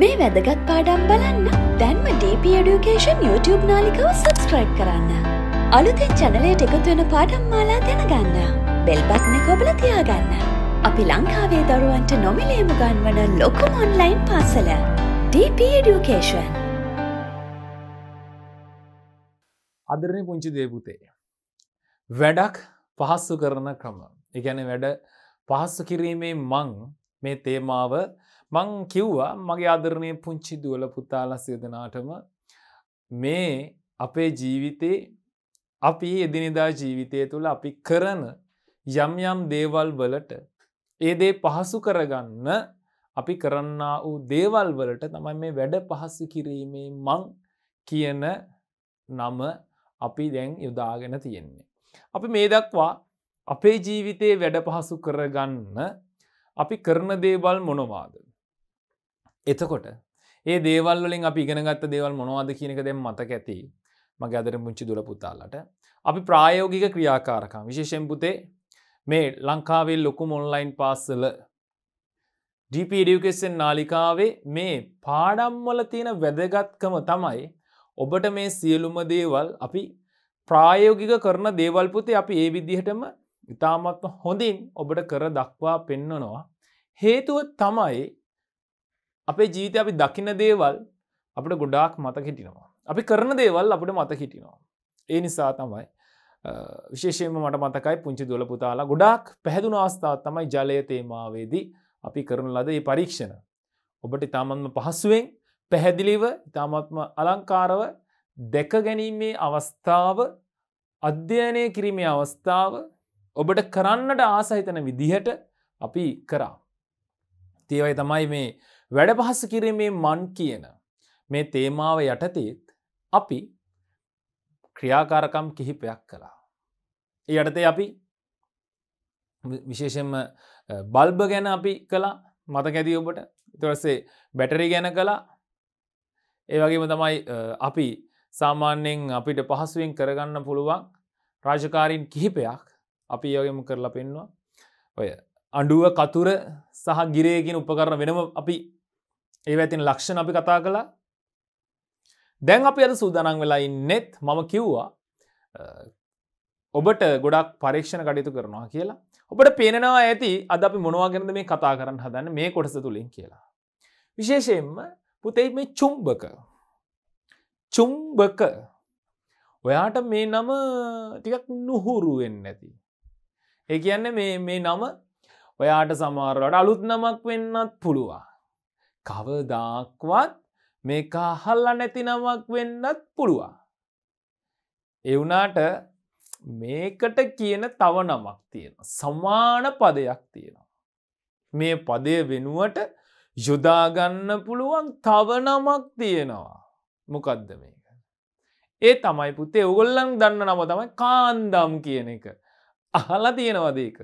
මේ වැදගත් පාඩම් බලන්න දැන්ම DP Education YouTube නාලිකව සබස්ක්‍රයිබ් කරන්න. අලුතෙන් චැනලයට එකතුවෙන පාඩම් මාලා දැනගන්න. බෙල්බත්න කොබල තියාගන්න. අපි ලංකාවේ දරුවන්ට නොමිලේම ගන්වන ලොකුම ඔන්ලයින් පාසල. DP Education. අදරණ පුංචි දේපුතේ. වැඩක් පහස්සු කරන ක්‍රම. එකැන වැඩ පහස්සු කිරීමේ මං මේ තේමාව මං කිව්වා මගේ ආදරණය පුංචි දුවල පුතාල සයදනාටම මේ අපේ ජීවිතේ අපි එදිනෙදා ජීවිතය තුළ අපි කරන යම්යම් දේවල් වලට ඒදේ පහසු කරගන්න අපි කරන්න වූ දේවල් වලට තමයි මේ වැඩ පහසු කිරීමේ මං කියන නම අපි දැන් යොදාගෙන තියෙන්නේ. අපි මේ දක්වා අපේ ජීවිතයේ වැඩ පහසු කරගන්න අපි කරන දේවල් මොනවාද. එතකොට ඒ දේවල්ලින් අපි ඉගෙනගත්ත දේවල් මොනවාද කියනක දෙම් මතක ඇති මගේ අදර මුංචි දුල පුතාලට අපි ප්‍රායෝගික ක්‍රියාකාරකම් විශේෂෙන් පුතේ මේ ලංකාවේ ලොකුම ඔන්ලයින් පාස්සල ඩිපඩියුකෙස්සෙන් නාලිකාවේ මේ පාඩම්වල තියෙන වැදගත්කම තමයි ඔබට මේ සියලුම දේවල් අපි ප්‍රායෝගික කරන දේවල්පුතේ අපි ඒ විදිහටම ඉතාමත්ම හොඳින් ඔබට කර දක්වා පෙන්නනවා. හේතුව තමයි අපේ ජීවිත අපි දකින දේවල් අපට ගොඩාක් මත හිටිනවා. අපි කරන දේවල් අපට මත හිටිනවා. ඒ නිසා තමයි විශේෂයෙන්ම මට මතකයි පුංචි දොල පුතාලා ගොඩාක් පැහැදුන අවස්ථාව තමයි ජලය තේමාවේදී අපි කරන ලද ඒ පරීක්ෂණ. ඔබට ඉතාමත්ම පහසුවෙන් පැහැදිලිව ඉතාමත්ම අලංකාරව දැක ගැනීමේ අවස්ථාව අධ්‍යයනය කිරීමේ අවස්ථාව ඔබට කරන්නට ආසහිතන විදිහට අපි කරා. තේවයි තමයි මේ වැඩපහස කිරීමේ මන් කියන මේ තේමාව යටතේත් අපි ක්‍රියාකාරකම් කිහිපයක් කළා. ඒ යටතේ අපි විශේෂෙන්ම බල්බ ගැන අපි කලා මත ගැදී ඔබට ඉතුවස්සේ බැටරි ගැන කලා ඒ වගේම තමයි අපි සාමාන්‍යයෙන් අපිට පහසුවෙන් කරගන්න පුළුවන් රාජකාරීන් කිහිපයක් අපි යෝගම කරලා පෙන්වා ඔය අඩුව කතුර සහ ගිරයකින් උපකරන වෙනම අපි ඒ ඇතින් ලක්ෂණ අපි කතා කළා දැන් අපි අද සූදානන් වෙලා ඉන්නෙත් මම කිව්වා ඔබට ගොඩක් පරීක්ෂණ කටයුතු කරනවා කියලා ඔබට පේනවා ඇති අද අපි මොනවාගෙනද මේ කතා කරන්න හදන්න මේ කොටස තුළින් කියලා. විශේෂයෙන්ම පුතේ මේ චුම්බක චුම්බක ඔයාට මේ නම ටිකක් නුහුරු වෙන්න ඇති. ඒ කියන්න මේ නම ඔයාට සමාරවට අලුත් නමක් වෙන්නත් පුළුවන්. කවදාක්වත් මේ අහල්ල නැතිනමක් වෙන්නත් පුළුවන්. එවනාට මේකට කියන තව නමක් තියෙන. සමාන පදයක් තියෙනවා. මේ පදය වෙනුවට යොදාගන්න පුළුවන් තව නමක් තියෙනවා. මොකක්ද මේක. ඒ තමයි පුතේ ඔගොල්ලන් දන්න නම තමයි කාන්දම් කියන එක. අහලා තියෙනවදේක.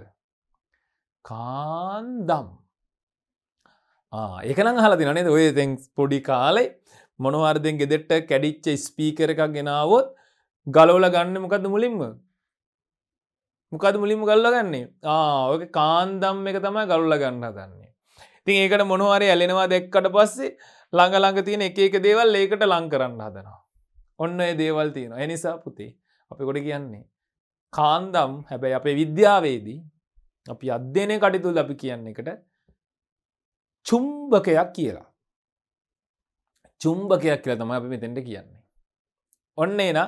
කාන්දම්. ඒකන හල දිනනේද ඔය තැන් පොඩි කාලේ මොනවර්දෙන් ගෙදෙට්ට කැඩිච්ච ස්පීකර එකක් ගෙනාවොත් ගලෝල ගන්න මොකද මුලින්ම මොකද මුලින්ම ගල්ල ගන්නේ ආක කාන්දම් එක තමයි ගලුල ගන්න දන්නේ ඉතින් ඒකට මොනවාරය ඇලෙනවා දෙක්කට පස්සේ ළඟ ළඟ තියෙන එක එක දේවල් ඒකට ලං කරන්න හදනවා ඔන්න ඒ දේවල් තියෙන එනිසා පුතේ අපි ගොඩ කියන්නේ කාන්දම් හැබැයි අපේ විද්‍යාවේදී අපි අධ්‍යනය කටිතුල් අපි කියන්න එකට චුම්භකයක් කියලා. චුම්භකයක් කියලා තම අපි මෙතෙන්ට කියන්නේ. ඔන්න එන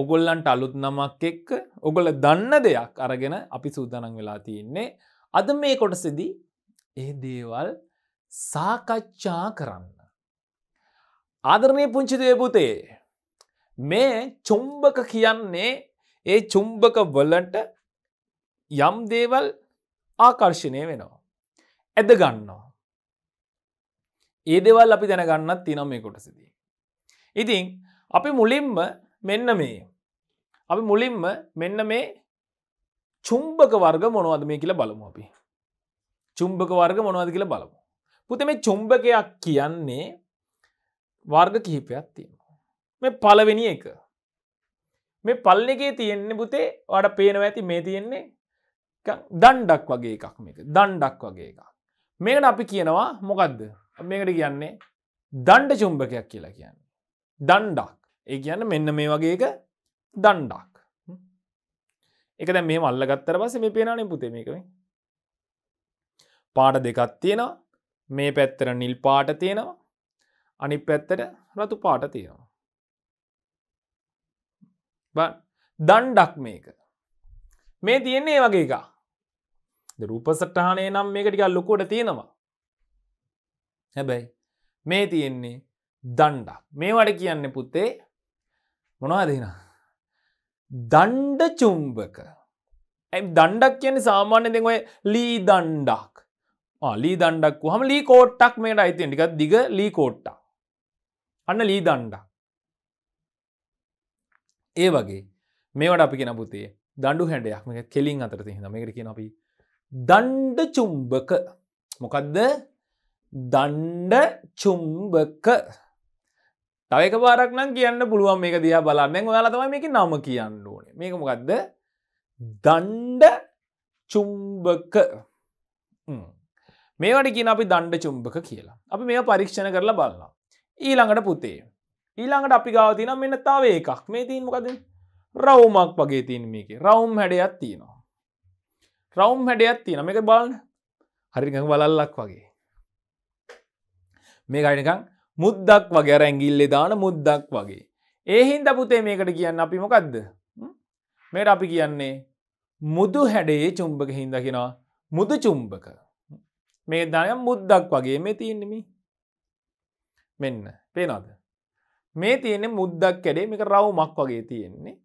ඔගොල්ලන්ට අලුත් නමක් එක්ක ඔගොල දන්න දෙයක් අරගෙන අපි සූදානන් වෙලා තියෙන්නේ අද මේ කොටසදී ඒ දේවල් සාකච්ඡා කරන්න. ආදරණය පුංචි දේපුතේ මේ චුම්භක කියන්නේ ඒ චුම්භක වලට යම් දේවල් ආකර්ශණය වෙනවා. ඇද ගන්නවා. ඒ දෙවල් අපි දැනගන්නත් තිනම් මේ කොටසිදී. ඉතින් අපි මුලින්ම මෙන්න මේ. අපි මුලින්ම මෙන්න මේ චුම්භක වර්ග මොනවද මේ කියලා බලමු අපි. චුම්භක වර්ග මොනවද කියලා බලමු. පුත මේ චුම්භකයක් කියන්නේ වර්ග කිහිපයක් තියෙනවා. මේ පලවෙනි එක. මේ පල්ල එකේ තියෙන්නේ පුතේ වඩ පේනව ඇති මේ තියෙන්නේ දණ්ඩක් වගේ එකක් මේක දණ්ඩක් වගේ එකක්. මේකට අපි කියනවා මොකක්ද මේකට කියන්නේ දණ්ඩ චුම්භකයක් කියලා කියන්න. දණ්ඩක් ඒ කියන්න මෙන්න මේ වගේ එක දණ්ඩක්. එක දැ මේ මල්ල ගත්තර පස මේ පේනනේ පුතේ මේකම. පාට දෙකක් තියෙනවා මේ පැත්තර නිල් පාට තියෙනවා අනි පැත්තට රතු පාට තියෙනවා. බ දණ්ඩක් මේක. මේ තියෙන්නේ වගේ එක. රූපසටහනේ නම් මේකටික ලොකෝට තියෙනවා හැබැයි මේ තියෙන්නේ දණ්ඩක් මේවට කියන්න පුත්තේ මොනවාදෙන දණ්ඩ චුම්භක ඇ දණ්ඩක් කියන්නේ සාමාන්‍ය දෙ ඔය ලී දණ්ඩක් ලී දණ්ඩක් හම ලී කෝට්ටක් මේට අයිතිෙන් ටිකක් දිග ලී කෝට්ටා අන්න ලී දණ්ඩක් ඒ වගේ මේවට අපි කෙන පුතේ දණ්ඩු හැඩයක් මේ කෙලින් අතර හිද මේකට කියන අපි දණ්ඩ චුම්භක මොකක්ද දණ්ඩ චුම්භක තවක පාරක්නම් කියන්න පුළුවන් මේක දිහා බලන්න ඔයාලා තමයි මේක නම කියන්න ඕනේ මේක මොකක්ද දණ්ඩ චුම්භක මේවට කියන අපි දණ්ඩ චුම්භක කියලා අපි මේ පරීක්ෂණ කරලා බලන්න ඊළඟට පුතේ ඊළඟට අපි ගාවතින මෙන්න තාව එකක් මේ තිීන් මොකද රවුමක් වගේ තින් මේක රවුම් හැඩයක් තියෙනවා රවුම් හැඩයක් තියෙන එක බලන්න හරිඟ බලල්ලක් වගේ මේකනිකං මුද්දක් වගේ රැංගිල්ලෙ දාන මුද්දක් වගේ. ඒහින්ද පුතේ මේකට කියන්න අපි මොකක්ද. මේට අපි කියන්නේ මුදු හැඩේ චුම්බක හින්දකිෙනවා මුදු චුම්බක. මේ දාය මුද්දක් වගේ මේ තියන්නෙමි මෙන්න පේනද. මේ තියෙන මුද්දක් කැඩේ මේක රවුමක් වගේ තියෙන්නේ.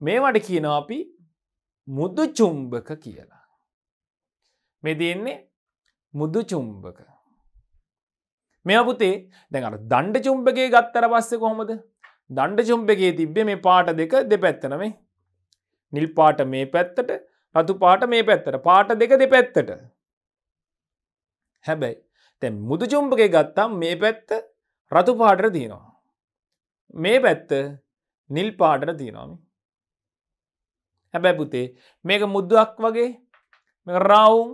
මේවට කියන අපි මුදු චුම්බක කියලා. මේ තියෙන්නේ මුදු චුම්බක මෙ පුතේ දැන් අර දණ්ඩ චුම්පකගේ ගත්තර පස්සෙ කොහොමද දණ්ඩ චුම්පකේ තිබ්බේ මේ පාට දෙක දෙපැත්තනමේ නිල් පාට මේ පැත්තට රතු පාට මේ පැත්තට පාට දෙක දෙපැත්තට හැබැයි තැන් මුදු චුම්පකේ ගත්තම් මේ පැත්ත රතු පාටර තියෙනවා මේ පැත්ත නිල් පාටට තියෙනවාම හැබැ පුතේ මේක මුද්දුවක් වගේ රවුම්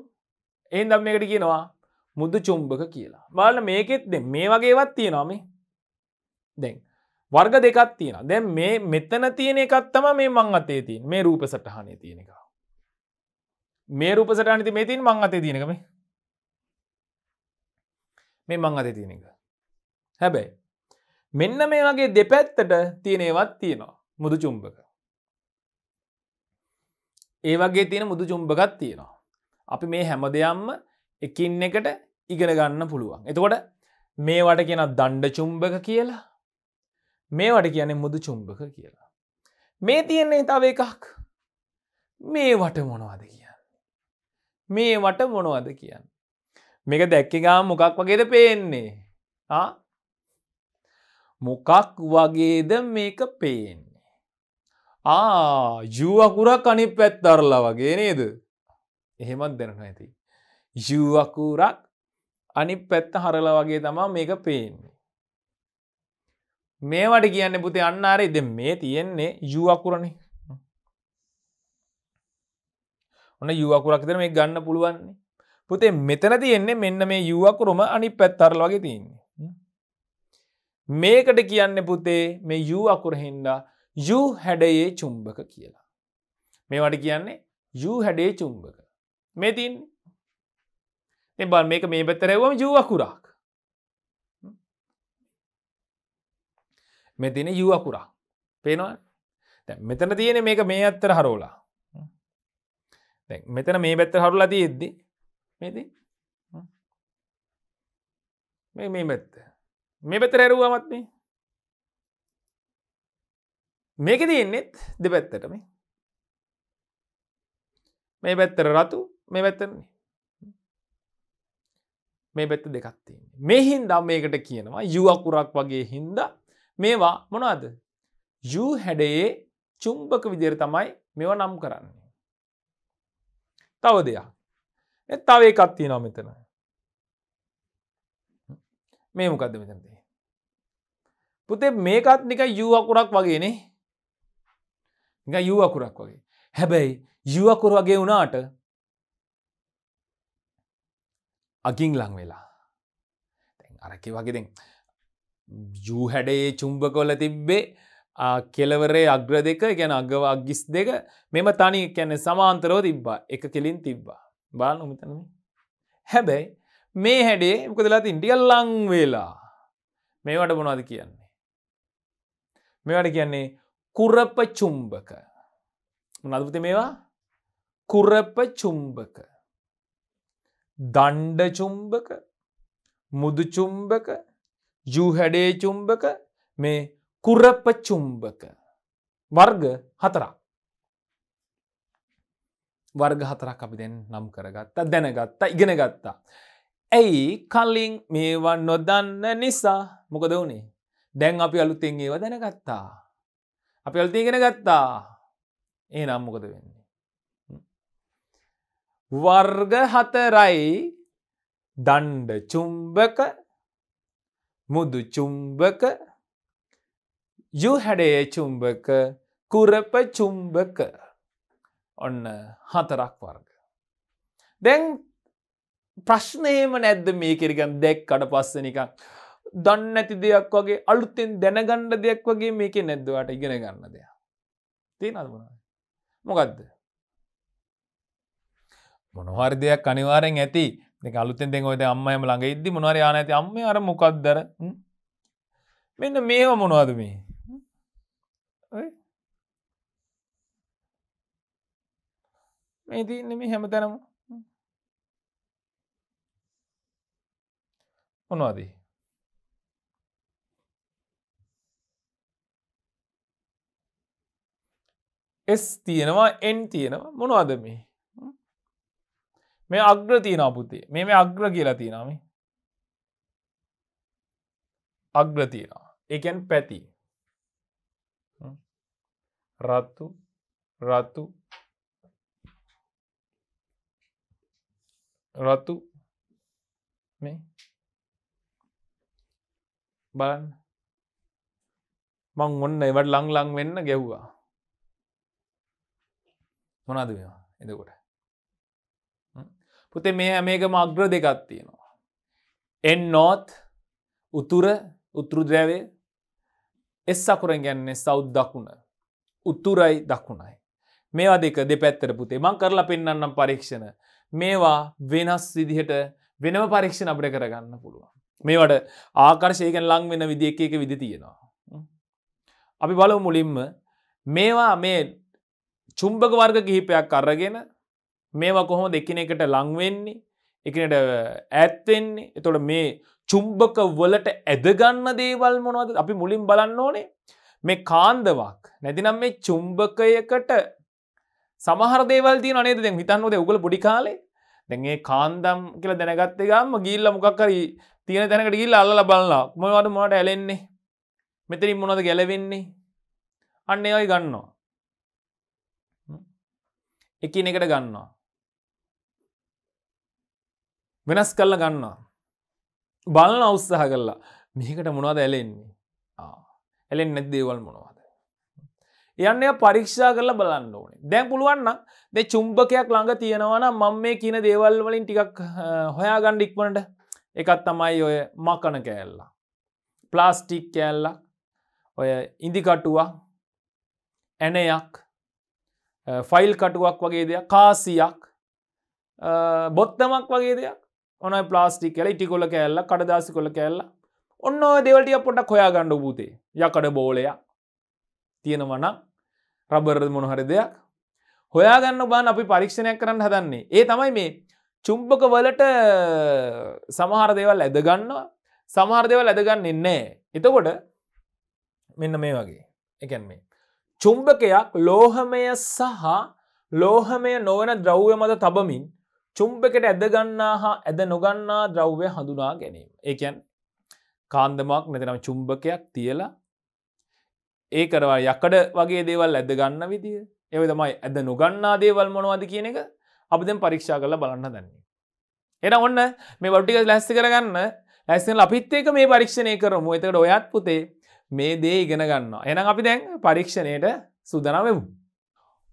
එහිදම් මේකට කියනවා මුද්ද චුම්භක කියලා බල මේකෙත් දෙ මේ වගේවත් තියෙනම දැන් වර්ග දෙකත් තියෙන දැන් මේ මෙතන තියෙන එකත්තම මේ මං අතේ තින් මේ රූප සටහනය තියෙන එක මේ රූප සටහනති මේ තින් මං අතේ තියෙනකම මේ මං අතේ තියෙන එක හැබැයි මෙන්න මේ වගේ දෙපැත්තට තියෙනේවත් තියෙනවා මුදු චුම්භක ඒ වගේ තියෙන මුදු චුම්භකත් තියෙනවා අපි මේ හැම දෙයම්ම එකින් එකට ඉගෙන ගන්න පුළුවන්. එතකොට මේවට කියන දණ්ඩ චුම්භක කියලා මේවට කියන්නේ මුදු චුම්භක කියලා. මේ තියෙන්නේ තව එකක් මේවට මොනවද කියන්න. මේවට මොනවද කියන්න. මේක දැක්කගාම් මොකක් වගේද පේන්නේ මොකක් වගේද මේක පේන්නේ. ආ ජුවකුරක් අනි පැත්තරලා වගේ නේද එහෙමත් දැනන ඇති. යුවකූරක් අනි පැත්ත හරල වගේ තමා මේක පේන්නේ. මේවට කියන්න පුතේ අන්නාරේ දෙ මේ තියෙන්නේ යුවකුරණ ඔන්න යුවකුරක්තර මේ ගන්න පුළුවන්නේ පුතේ මෙතන තියෙන්නේ මෙන්න මේ යුවකුරුම අනි පැත්තරල වගේ තියන්නේ. මේකට කියන්න පුතේ මේ යූ අකුරහින්දා යු හැඩයේ චුම්බක කියලා. මේවට කියන්නේ යු හැඩේ චුම්බක. මේ තින්නේ බල් මේක මේ පැත්තරැවම ජුවකුරක් මෙතින යුවකුරා පේනවා මෙතන තියෙන මේක මේ අත්තර හරෝලා මෙතන මේ පැත්තර හරුලා ති එද්දි මේති මේ මේ පැත්ත මේ පැත්තර ඇරුවමත් මේ මේක තියෙන්නෙත් දෙ පැත්තටම මේ පැත්තර රතු මේ පැත්තරන්නේ මේ පැත්ත දෙකත්තිය මේ හින්දා මේකට කියනවා යු අකුරක් වගේ හින්ද මේවා මොනවාද යු හැඩයේ චුම්භක විදිර තමයි මෙව නම් කරන්නේ තව දෙයක් තව එකක් තියෙනවා මෙතන මේ මොකක්ද මෙතනදී පුතේ මේකත් නික යු අකුරක් වගේනේ යු අකුරක් වගේ හැබැයි යුවකුර වගේ වුණාට අගින් ලං වෙලා අරකි වගේදෙන් යූ හැඩේ චුම්භකොල තිබ්බේ කෙලවරේ අග්‍ර දෙක ගැන අගව අගිස් දෙක මෙම තනි කැනෙ සමාන්තරෝ තිබ්බා එක කෙලින් තිබ්බා බාල උමිතනම හැබැයි මේ හැඩේ මොකදලා ඉන්ටිය ලං වෙලා මේවට මොනවාද කියන්නේ මේවට කියන්නේ කුරප චුම්භක නදපති මේවා කුරප චුම්භක දණ්ඩචුම්භක මුදුචුම්භක යුහැඩේචුම්භක මේ කුරපචුම්භක වර්ග හතරක්. වර්ග හතරක් අපි දෙන් නම් කරගත්තා දැනගත්තා ඉගෙන ගත්තා. ඇයි කලින් මේවා නොදන්න නිසා මොකද වුණේ දැන් අපි අලුතෙන් ඒව දැනගත්තා. අපි අලුතිගෙන ගත්තා ඒ නම් මොකද වෙන්නේ. වර්ග හතරයි දණ්ඩ චුම්බක මුදු චුම්බක යුහැඩේ චුම්බක කුරප චුම්බක ඔන්න හතරක් වර්ග. දැන් ප්‍රශ්නයම නැද්ද මේ කිරිකන් දැක් කඩ පස්සනිකක් දන්න ඇති දෙයක් වගේ අලුත්තෙන් දැනගණ්ඩ දෙයක් වගේ මේක නැද්දවට ඉගෙන ගන්න දෙයක්. තිය නදබුණ මොකක්ද මොනහරි දෙයක් අනිවාරෙන් ඇති අලුතෙන් දෙ ඔද අම්මයම ළඟ ඉද මොනර යාන ඇති අම්ම අර මොකක්දර මෙන්න මේවා මොනවාද මේ මේ තින්න මේ හැම තැනම මොනවාදී එස් තියෙනවා එන් තියෙනවා මොනවාද මේ මේ අග්‍ර තියනා පුතේ මේ මේ අග්‍ර කියලා තියනම අග්‍ර තියනා එකන් පැති රත්තු රත්තු රතු මේ බලන්න මං ඔන්න එවට ලං ලං වෙන්න ගැව්වා මොනාද වෙනවා එදකොට පුතේ මේ මේකම අග්‍ර දෙකක් තියෙනවා. එන් නෝත් උතුර උතුරුද්‍රැවය එස් අකුරෙන් ගැන්නේ සෞද් දකුණ උතුරයි දකුණයි. මේවා දෙක දෙපැත්තර පුතේ මං කරලා පෙන්න්නම් පරීක්ෂණ මේවා වෙනස් විදිහට වෙනම පරීක්ෂණ අපට කරගන්න පුළුවන්. මේවට ආකර්ශයකෙන් ලං වෙන විදි එක එක විදි තියෙනවා. අපි බලව මුලින්ම මේවා මේ චුම්භක වර්ග කිහිපයක් අරගෙන මේවා කොහොම දෙකින එකට ලංවෙන්නේ එකනට ඇත්වෙන්නේ එතොට මේ චුම්භක වලට ඇදගන්න දේවල් මොනවද අපි මුලින් බලන්න ඕනේ මේ කාන්දවක් නැතිනම් මේ චුම්භකයකට සමහර දේවල් දී නේද දෙ හිතන්නෝද උගල පොඩි කාලේ දැන්ගේ කාන්දම් කියලා දැනගත්ත ගම්ම ගිල්ල මොකක්කරී තියෙන තැනකට ගිල්ල අල්ල බලලා මොවට මොට ඇලෙන්නේ මෙතරින් මොනද ගැලවෙන්නේ අන්න ඒයි ගන්නවා එකිනෙකට ගන්නවා වෙනස් කල්ල ගන්නවා. බලන අවස්සාහ කරලා මේකට මොනවද ඇලෙන්නේ ඇලෙන් නැත් දේවල් මොනවාද. යන්න පරීක්ෂා කරලා බලන්න ඕනේ දැන් පුළුවන්න දෙ චුම්භකයක් ළඟ තියෙනවන මං මේ කියන දේවල් වලින් ටිකක් හොයා ගණ්ඩ ඉක්මනට එකත් තමයි ඔය මකන කෑල්ලා. ප්ලාස්ටික් කෑල්ලක් ඔය ඉදිකටුවක් ඇනයක් ෆයිල් කටුවක් වගේ දෙයක් කාසියක් බොත්තමක් වගේ දෙයක් ඔන ප්ලාස්ටික් කල ඉටිකොල කෑල්ල කඩදාසි කොල කෑල්ල ඔන්න දෙවලටිය පොටක් හොයා ගණ්ඩ පූතේ යකඩ බෝලයා තියෙනවන රබරද මොනහරි දෙයක් හොයාගන්න බාන් අපි පරීක්ෂණයක් කරන්න හදන්නේ ඒ තමයි මේ චුම්පක වලට සමහර දේවල් ඇදගන්නවා සමහර දේවල් ඇදගන්න එන්නේ එතකොට මෙන්න මේ වගේ එකැන් මේ චුම්බකයක් ලෝහමය සහ ලෝහමය නොවන ද්‍රව්‍ය මත තබමින් චුම්බකට ඇදගන්නා හා ඇද නොගන්නා ද්‍රව්‍ය හඳුනා ගැනීම. ඒකැන් කාන්දමක් මෙතනම් චුම්බකයක් තියලා ඒ කරවා යකඩ වගේ දේවල් ඇද ගන්න විදිිය එව තමයි ඇද නොගන්නා දේවල් මොනවාද කියන එක අපදෙන් පරීක්ෂා කරලා බලන්න දන්නේ. එන ඔන්න මේ වටික ලැස්ති කරගන්න ඇස්සල් අපිත්තේක මේ පරීක්ෂණය කරම එතකට ඔයත් පුතේ මේ දේ ඉගෙන ගන්න එන අපි දැන් පරීක්ෂණයට සුදනවෙමු.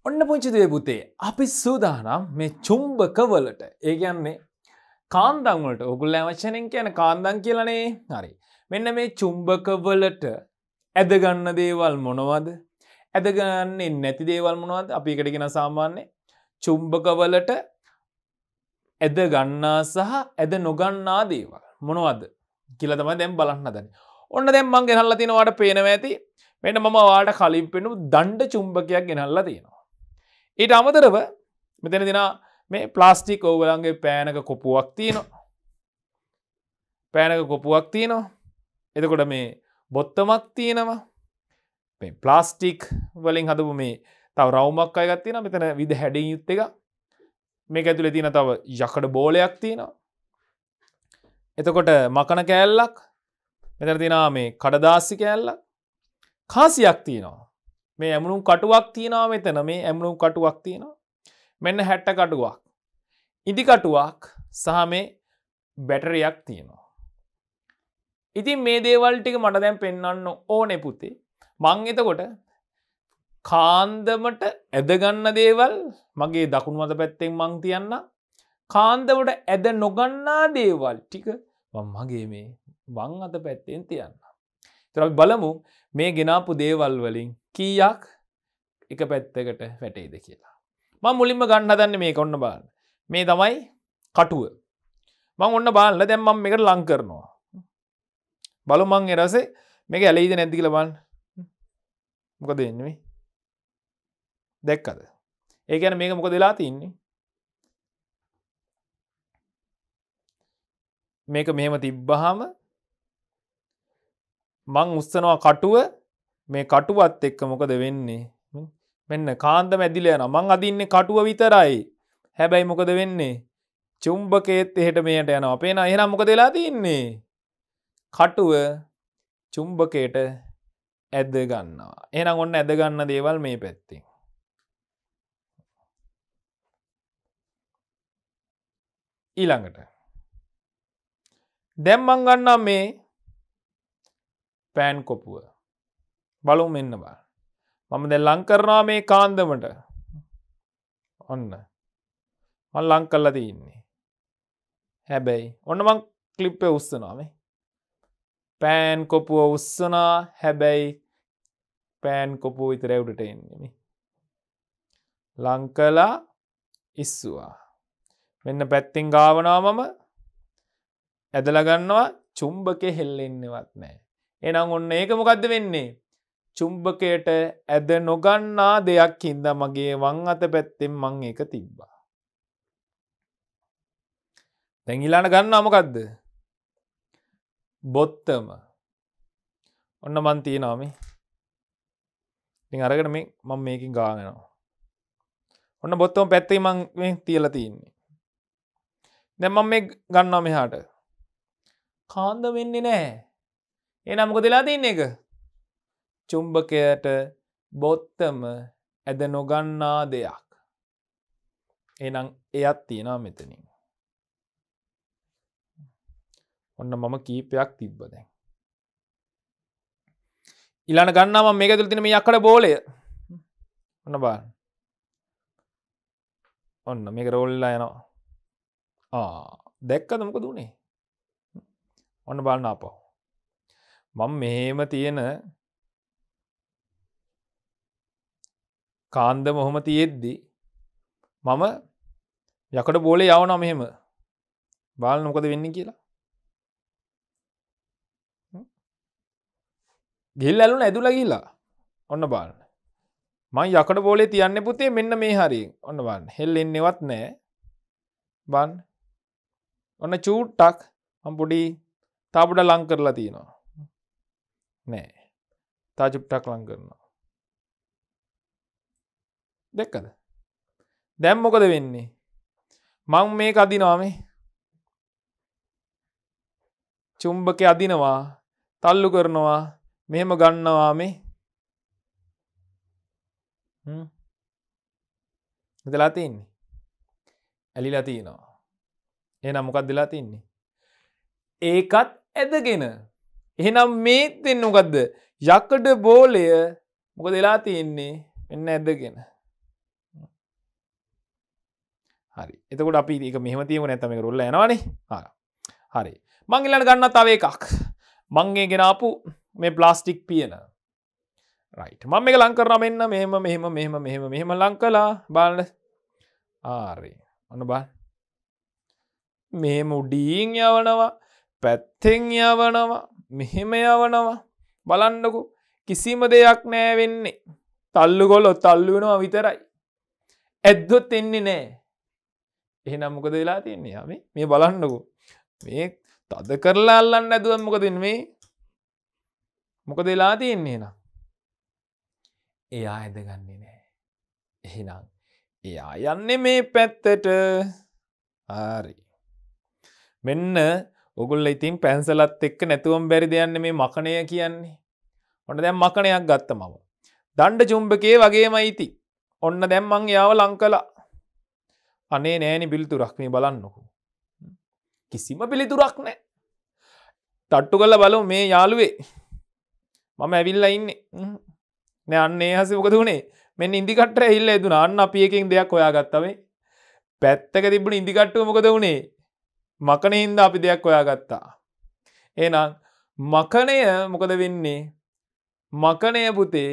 ඔන්න පුංචිදේ පුතේ අපි සූදානම් මේ චුම්භකවලට ඒගැන්නේ කාන්දංවලට ඔගුල් ඇවචනෙන් කියන කාන්දං කියලනේ හරි මෙන්න මේ චුම්භකවලට ඇදගන්න දේවල් මොනවද ඇදගන්නේ නැති දේවල් මොනවද අපි එකටගෙන සාමාන්‍ය චුම්භකවලට ඇද ගන්නා සහ ඇද නොගන්නා දේවල් මොනවද කියල තම දැම් බලන්න දැන ඔන්න දැම්මන් ගෙනල්ල තිනවාට පේනව ඇති මෙන්න මම වාට කලින් පෙනු දණ්ඩ චුම්භකයක් ගෙනල්ලා තියෙනවා ඊට අමතරව මෙතන දෙනා මේ ප්ලාස්ටික් ඔවලන්ගේ පෑනක කොපුුවක් තියනවා පෑනක කොපුුවක් තියනවා එතකොට මේ බොත්තමක් තියෙනවා ප්ලාස්ටික් වලින් හදපු මේ තව රවමක් අයගත් තියෙන මෙතන විද හැඩින් යුත්ත එක මේක ඇතුළ තියෙන තව යකඩ බෝලයක් තියෙනවා එතකොට මකන කෑල්ලක් මෙතන තිනා මේ කඩදාස්සි කෑල්ල කාසියක් තියෙනවා මේ ඇමුණුම් කටුවක් තියෙනවා මෙතන මේ ඇමුණුම් කටුවක් තියෙනවා මෙන්න හැට්ට කටුවක් ඉදිකටුවක් සහ මේ බැටරයක් තියෙනවා ඉතින් මේ දේවල් ටික මට දැන් පෙන්වන්න ඕනේ පුතේ මං එතකොට කාන්දමට ඇදගන්න දේවල් මගේ දකුණු අත පැත්තෙන් මං තියන්න කාන්දවට ඇද නොගන්නා දේවල් ටික මගේ මේ වං අත පැත්තෙන් තියන්න. තර බලමු මේ ගෙනාපු දේවල් වලින් කීයක් එක පැත්තකට වැටේද කියලා මං මුලින්ම ගන්න දන්න මේ කොන්න බාන්න මේ තමයි කටුව මං ඔන්න බාල්ල දැම්මම් එකට ලං කරනවා බලු මං එරසේ මේක ඇලෙයිද නැති කියලබන් මොක දෙන්නේ දැක්කද ඒකැන මේක මොක දෙලා තින්නේ මේක මෙහෙම තිබ්බහම මං උස්සනවා කටුව මේ කටුවත් එක්ක මොකද වෙන්නේ මෙන්න කාන්ද මැදිල යන මං අදින්නේ කටුව විතරයි හැබැයි මොකද වෙන්නේ චුම්භකේත් එහෙට මේට යන අපේන එහෙනම් මොක දෙලා තින්නේ කටුව චුම්භකයට ඇද ගන්නවා එනම් ඔන්න ඇද ගන්න දේවල් මේ පැත්තිෙන් ඊළඟට දැම්මං ගන්නා මේ පෑන් කොපුුව බලු මෙන්න බා මම දැ ලංකරනා මේ කාන්දමට ඔන්න මල් ලං කල්ලද ඉන්නේ හැබැයි ඔන්න මං කලිප්පය උස්සනාවේ පෑන් කොපුුව උස්සනා හැබැයි පෑන් කොපු විතරැවුටට එන්නෙමි ලංකලා ඉස්සවා මෙන්න පැත්තිං ගාවනාමම ඇදලගන්නවා චුම්භක හෙල්ලෙන්නවත් නෑ එනම් ඔන්න ඒක මොකක්ද වෙන්නේ චුම්භකයට ඇද නොගන්නා දෙයක් හින්ද මගේ වං අත පැත්තෙන් මං එක තිබ්බා. තැඟිලාන ගන්න අමකක්ද බොත්තම ඔන්න මන් තියෙනවාම අරකට මේ මං මේකින් ගාගෙනවා ඔන්න බොත්තම පැත්තේ මං තියල තියන්නේ දැම්ම මේ ගන්නවා මෙහාට කාන්ද වෙන්නේ නෑ ඒ නම්කො දෙලා තින්නේ එක චුම්භකයට බොත්තම ඇද නොගන්නා දෙයක්. එනම් එයත් තියෙනවා මෙතනින්. ඔන්න මම කීපයක් තිබ්බද. ඉලන ගන්නාම මේක තුළතින මේ අකට බෝලය ඔන්න බා ඔන්න මේක රෝල්ලා යනවා දැක්කද මොක දුනේ ඔන්න බලන්න අපෝ මං මෙහෙම තියෙන කාන්ද මොහොම තියෙද්දි මම යකට බෝල යවන මෙහෙම බාල නොකද වෙන්න කියලා ගෙල් ඇලුන ඇදුල කියලා ඔන්න බාලන මං යකට බෝලේ තියන්න පුතේ මෙන්න මේ හරි ඔන්න බන්න හෙල් එන්නෙවත් නෑ බන් ඔන්න චූට්ටක් හම්පුඩි තාපුඩ ලං කරලා තියෙනවා නෑ තාචුප්ටක් ලං කරනවා දෙක්කද දැම් මොකද වෙන්නේ මං මේ අදිනාමේ චුම්භක අදිනවා තල්ලු කරනවා මෙහෙම ගන්නවා මේ දලා තින්නේ ඇලිලා තියෙනවා එනම් මොකක් දෙලා තින්නේ ඒකත් ඇදගෙන එහෙනම් මේත් දෙන්න මොකක්ද යකඩ බෝලය මොක දෙලා තියෙන්නේ එන්න ඇදගෙන හරි එතකොට අපි ඒක මෙහමතිීම නැතම රුල්ල යනවානේ හරි මංගිලට ගන්න තව එකක් මංගේ ගෙනාපු මේ ප්ලාස්ටික් පියන රයිට් මම එක ලංකරන මෙන්න මෙහම මෙහම මෙහම මෙහම මෙහම ලංකලා බාල ආරේ ඔන්න බා මෙහෙම උඩීන් යවනවා පැත්තෙන් යවනවා මෙහෙම යවනවා බලන්නකු කිසිම දෙයක් නෑවෙන්නේ තල්ලු ගොලො තල්ලුවෙනවා විතරයි ඇද්දොත් එන්නේ නෑ එහෙනම් මොකද වෙලා තියන්නේ යම මේ බලන්නකු මේ තද කරලා අල්ලන්න ඇතුව මොකදන් මේ මොකද වෙලා තියන්නේ නම් එයා ඇදගන්නේ නෑ එහෙනම් එයා යන්නේ මේ පැත්තට ආරි මෙන්න ඔගුල් ඉතින් පැන්සලත් එක්ක නැතුවම් බැරි දෙයන්න මේ මකනය කියන්නේ ඔන්න දැම් මකනයක් ගත්ත මම දණ්ඩ චුම්භකේ වගේම අයිති ඔන්න දැම්මං යාව ලංකලා අනේ නෑනි පිළිතුරක් මේ බලන්නකු. කිසිම පිළිතුරක් නෑ. තට්ටු කල්ල බලෝ මේ යාළුවේ මම ඇවිල්ල ඉන්න නෑ අන්නේ හස මොකද වුණේ මෙ ඉදිකට ඉල්ල දුන අන්න අපි එකෙන් දෙයක් ඔයා ගත්තවේ පැත්තක තිබුණ ඉදිකට්ටුව මොකද වුණේ මකන හින්ද අපි දෙයක් ඔයා ගත්තා. ඒනම් මකනය මොකද වෙන්නේ මකනය පුතේ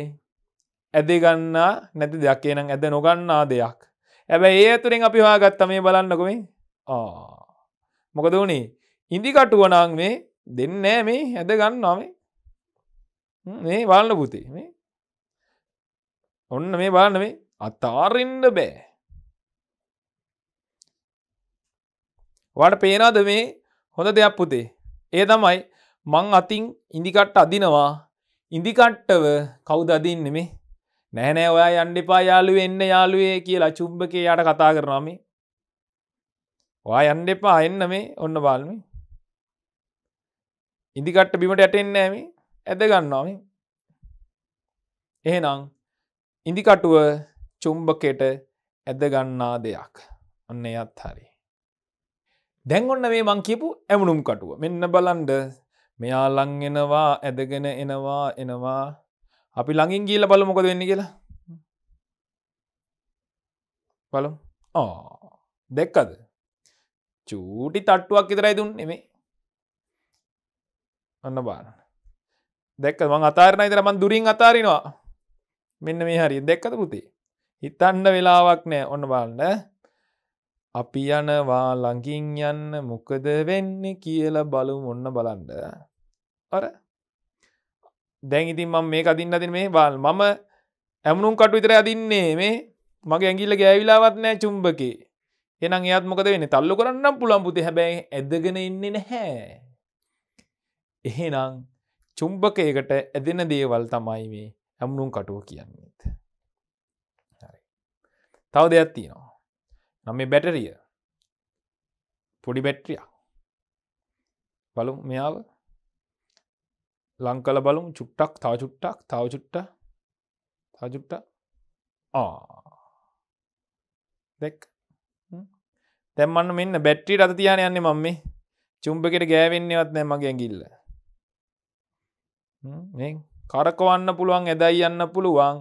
ඇදගන්නා නැති දෙයක් ඒනම් ඇද නොගන්නා දෙයක් ඇබැයි ඒ තුරින් අපි හාගත්ත මේ බලන්නකොමේ ආ මොකද වුණේ ඉදිකටුවනං මේ දෙන්නෑ මේ ඇද ගන්නාමේ මේ බලන්න පුතේ මේ ඔන්න මේ බලන්න මේ අතාරෙන්ඩ බෑ වට පේනාද මේ හොඳ දෙයක් පුතේ ඒ තමයි මං අතින් ඉදිකට්ට අදිනවා ඉදිකට්ටව කවුද අදින්නෙමේ නැහැනෑ ඔයා යන්ඩිපා යාලු එන්න යාලුවේ කියලා චුම්භකේ යට කතා කරනම වා යන්ඩ එපා එන්න මේ ඔන්න බාල්ම ඉදිකට්ට බිමට ඇටෙන්න ඇම ඇද ගන්නාව එහෙනම් ඉදිකටුව චුම්භකෙට ඇද ගන්නා දෙයක් ඔන්න එයත් හරි දැන් ඔන්න මේ මං කියපු ඇමුණුම් කටුව මෙන්න බලන්ඩ මෙයා ලංගෙනවා ඇදගෙන එනවා එනවා අපි ළඟින් ගීල බල මොකද වෙන්න කියලා බලු ඕ දෙක්කද චූටි තට්ටුවක් ඉතරයි දුන් නෙමේ ඔන්න බාන දෙක්ක මං අතාරණ ඉතර මන් දුරින් අතාරනවා මෙන්න මේ හරි දෙක්කද පුතේ හිතන්න වෙලාවක් නෑ ඔන්න බලන්න අපි යනවා ළඟින් යන්න මොකද වෙන්න කියල බලු ඔන්න බලන්ඩ අර දැන් ඉතින් මම මේ අදින්න අතින් මේ බාල් මම ඇමුණුම් කටු විතර අදින්නේ මේ මගේ ඇගිල්ල ගෑවිලාවත් නෑ චුම්බකේ එනම් එයත් මොකද වෙන්න තල්ලු කරන්නම් පුළම්පුති හැබැයි ඇදගෙන ඉන්නේ නැහැ එහෙනම් චුම්බකයකට ඇදෙන දේවල් තමයි මේ ඇමුණුම් කටුව කියන්නේත් තව දෙයක් තියෙනවා නම් මේ බැටරිය පොඩි බැට්‍රිය බලු මෙයාාව ලංකල බලමු චුට්ටක් තව චුට්ටක් තව චුට්ට තජුට්ට දෙක් තැම්මන්න මෙන්න බැට්ටි රත තියාන යන්න මම්ම චුම්පකට ගෑවෙන්නවත් නෑ මගේ ඇගිල්ල කරකවන්න පුළුවන් එදයි යන්න පුළුවන්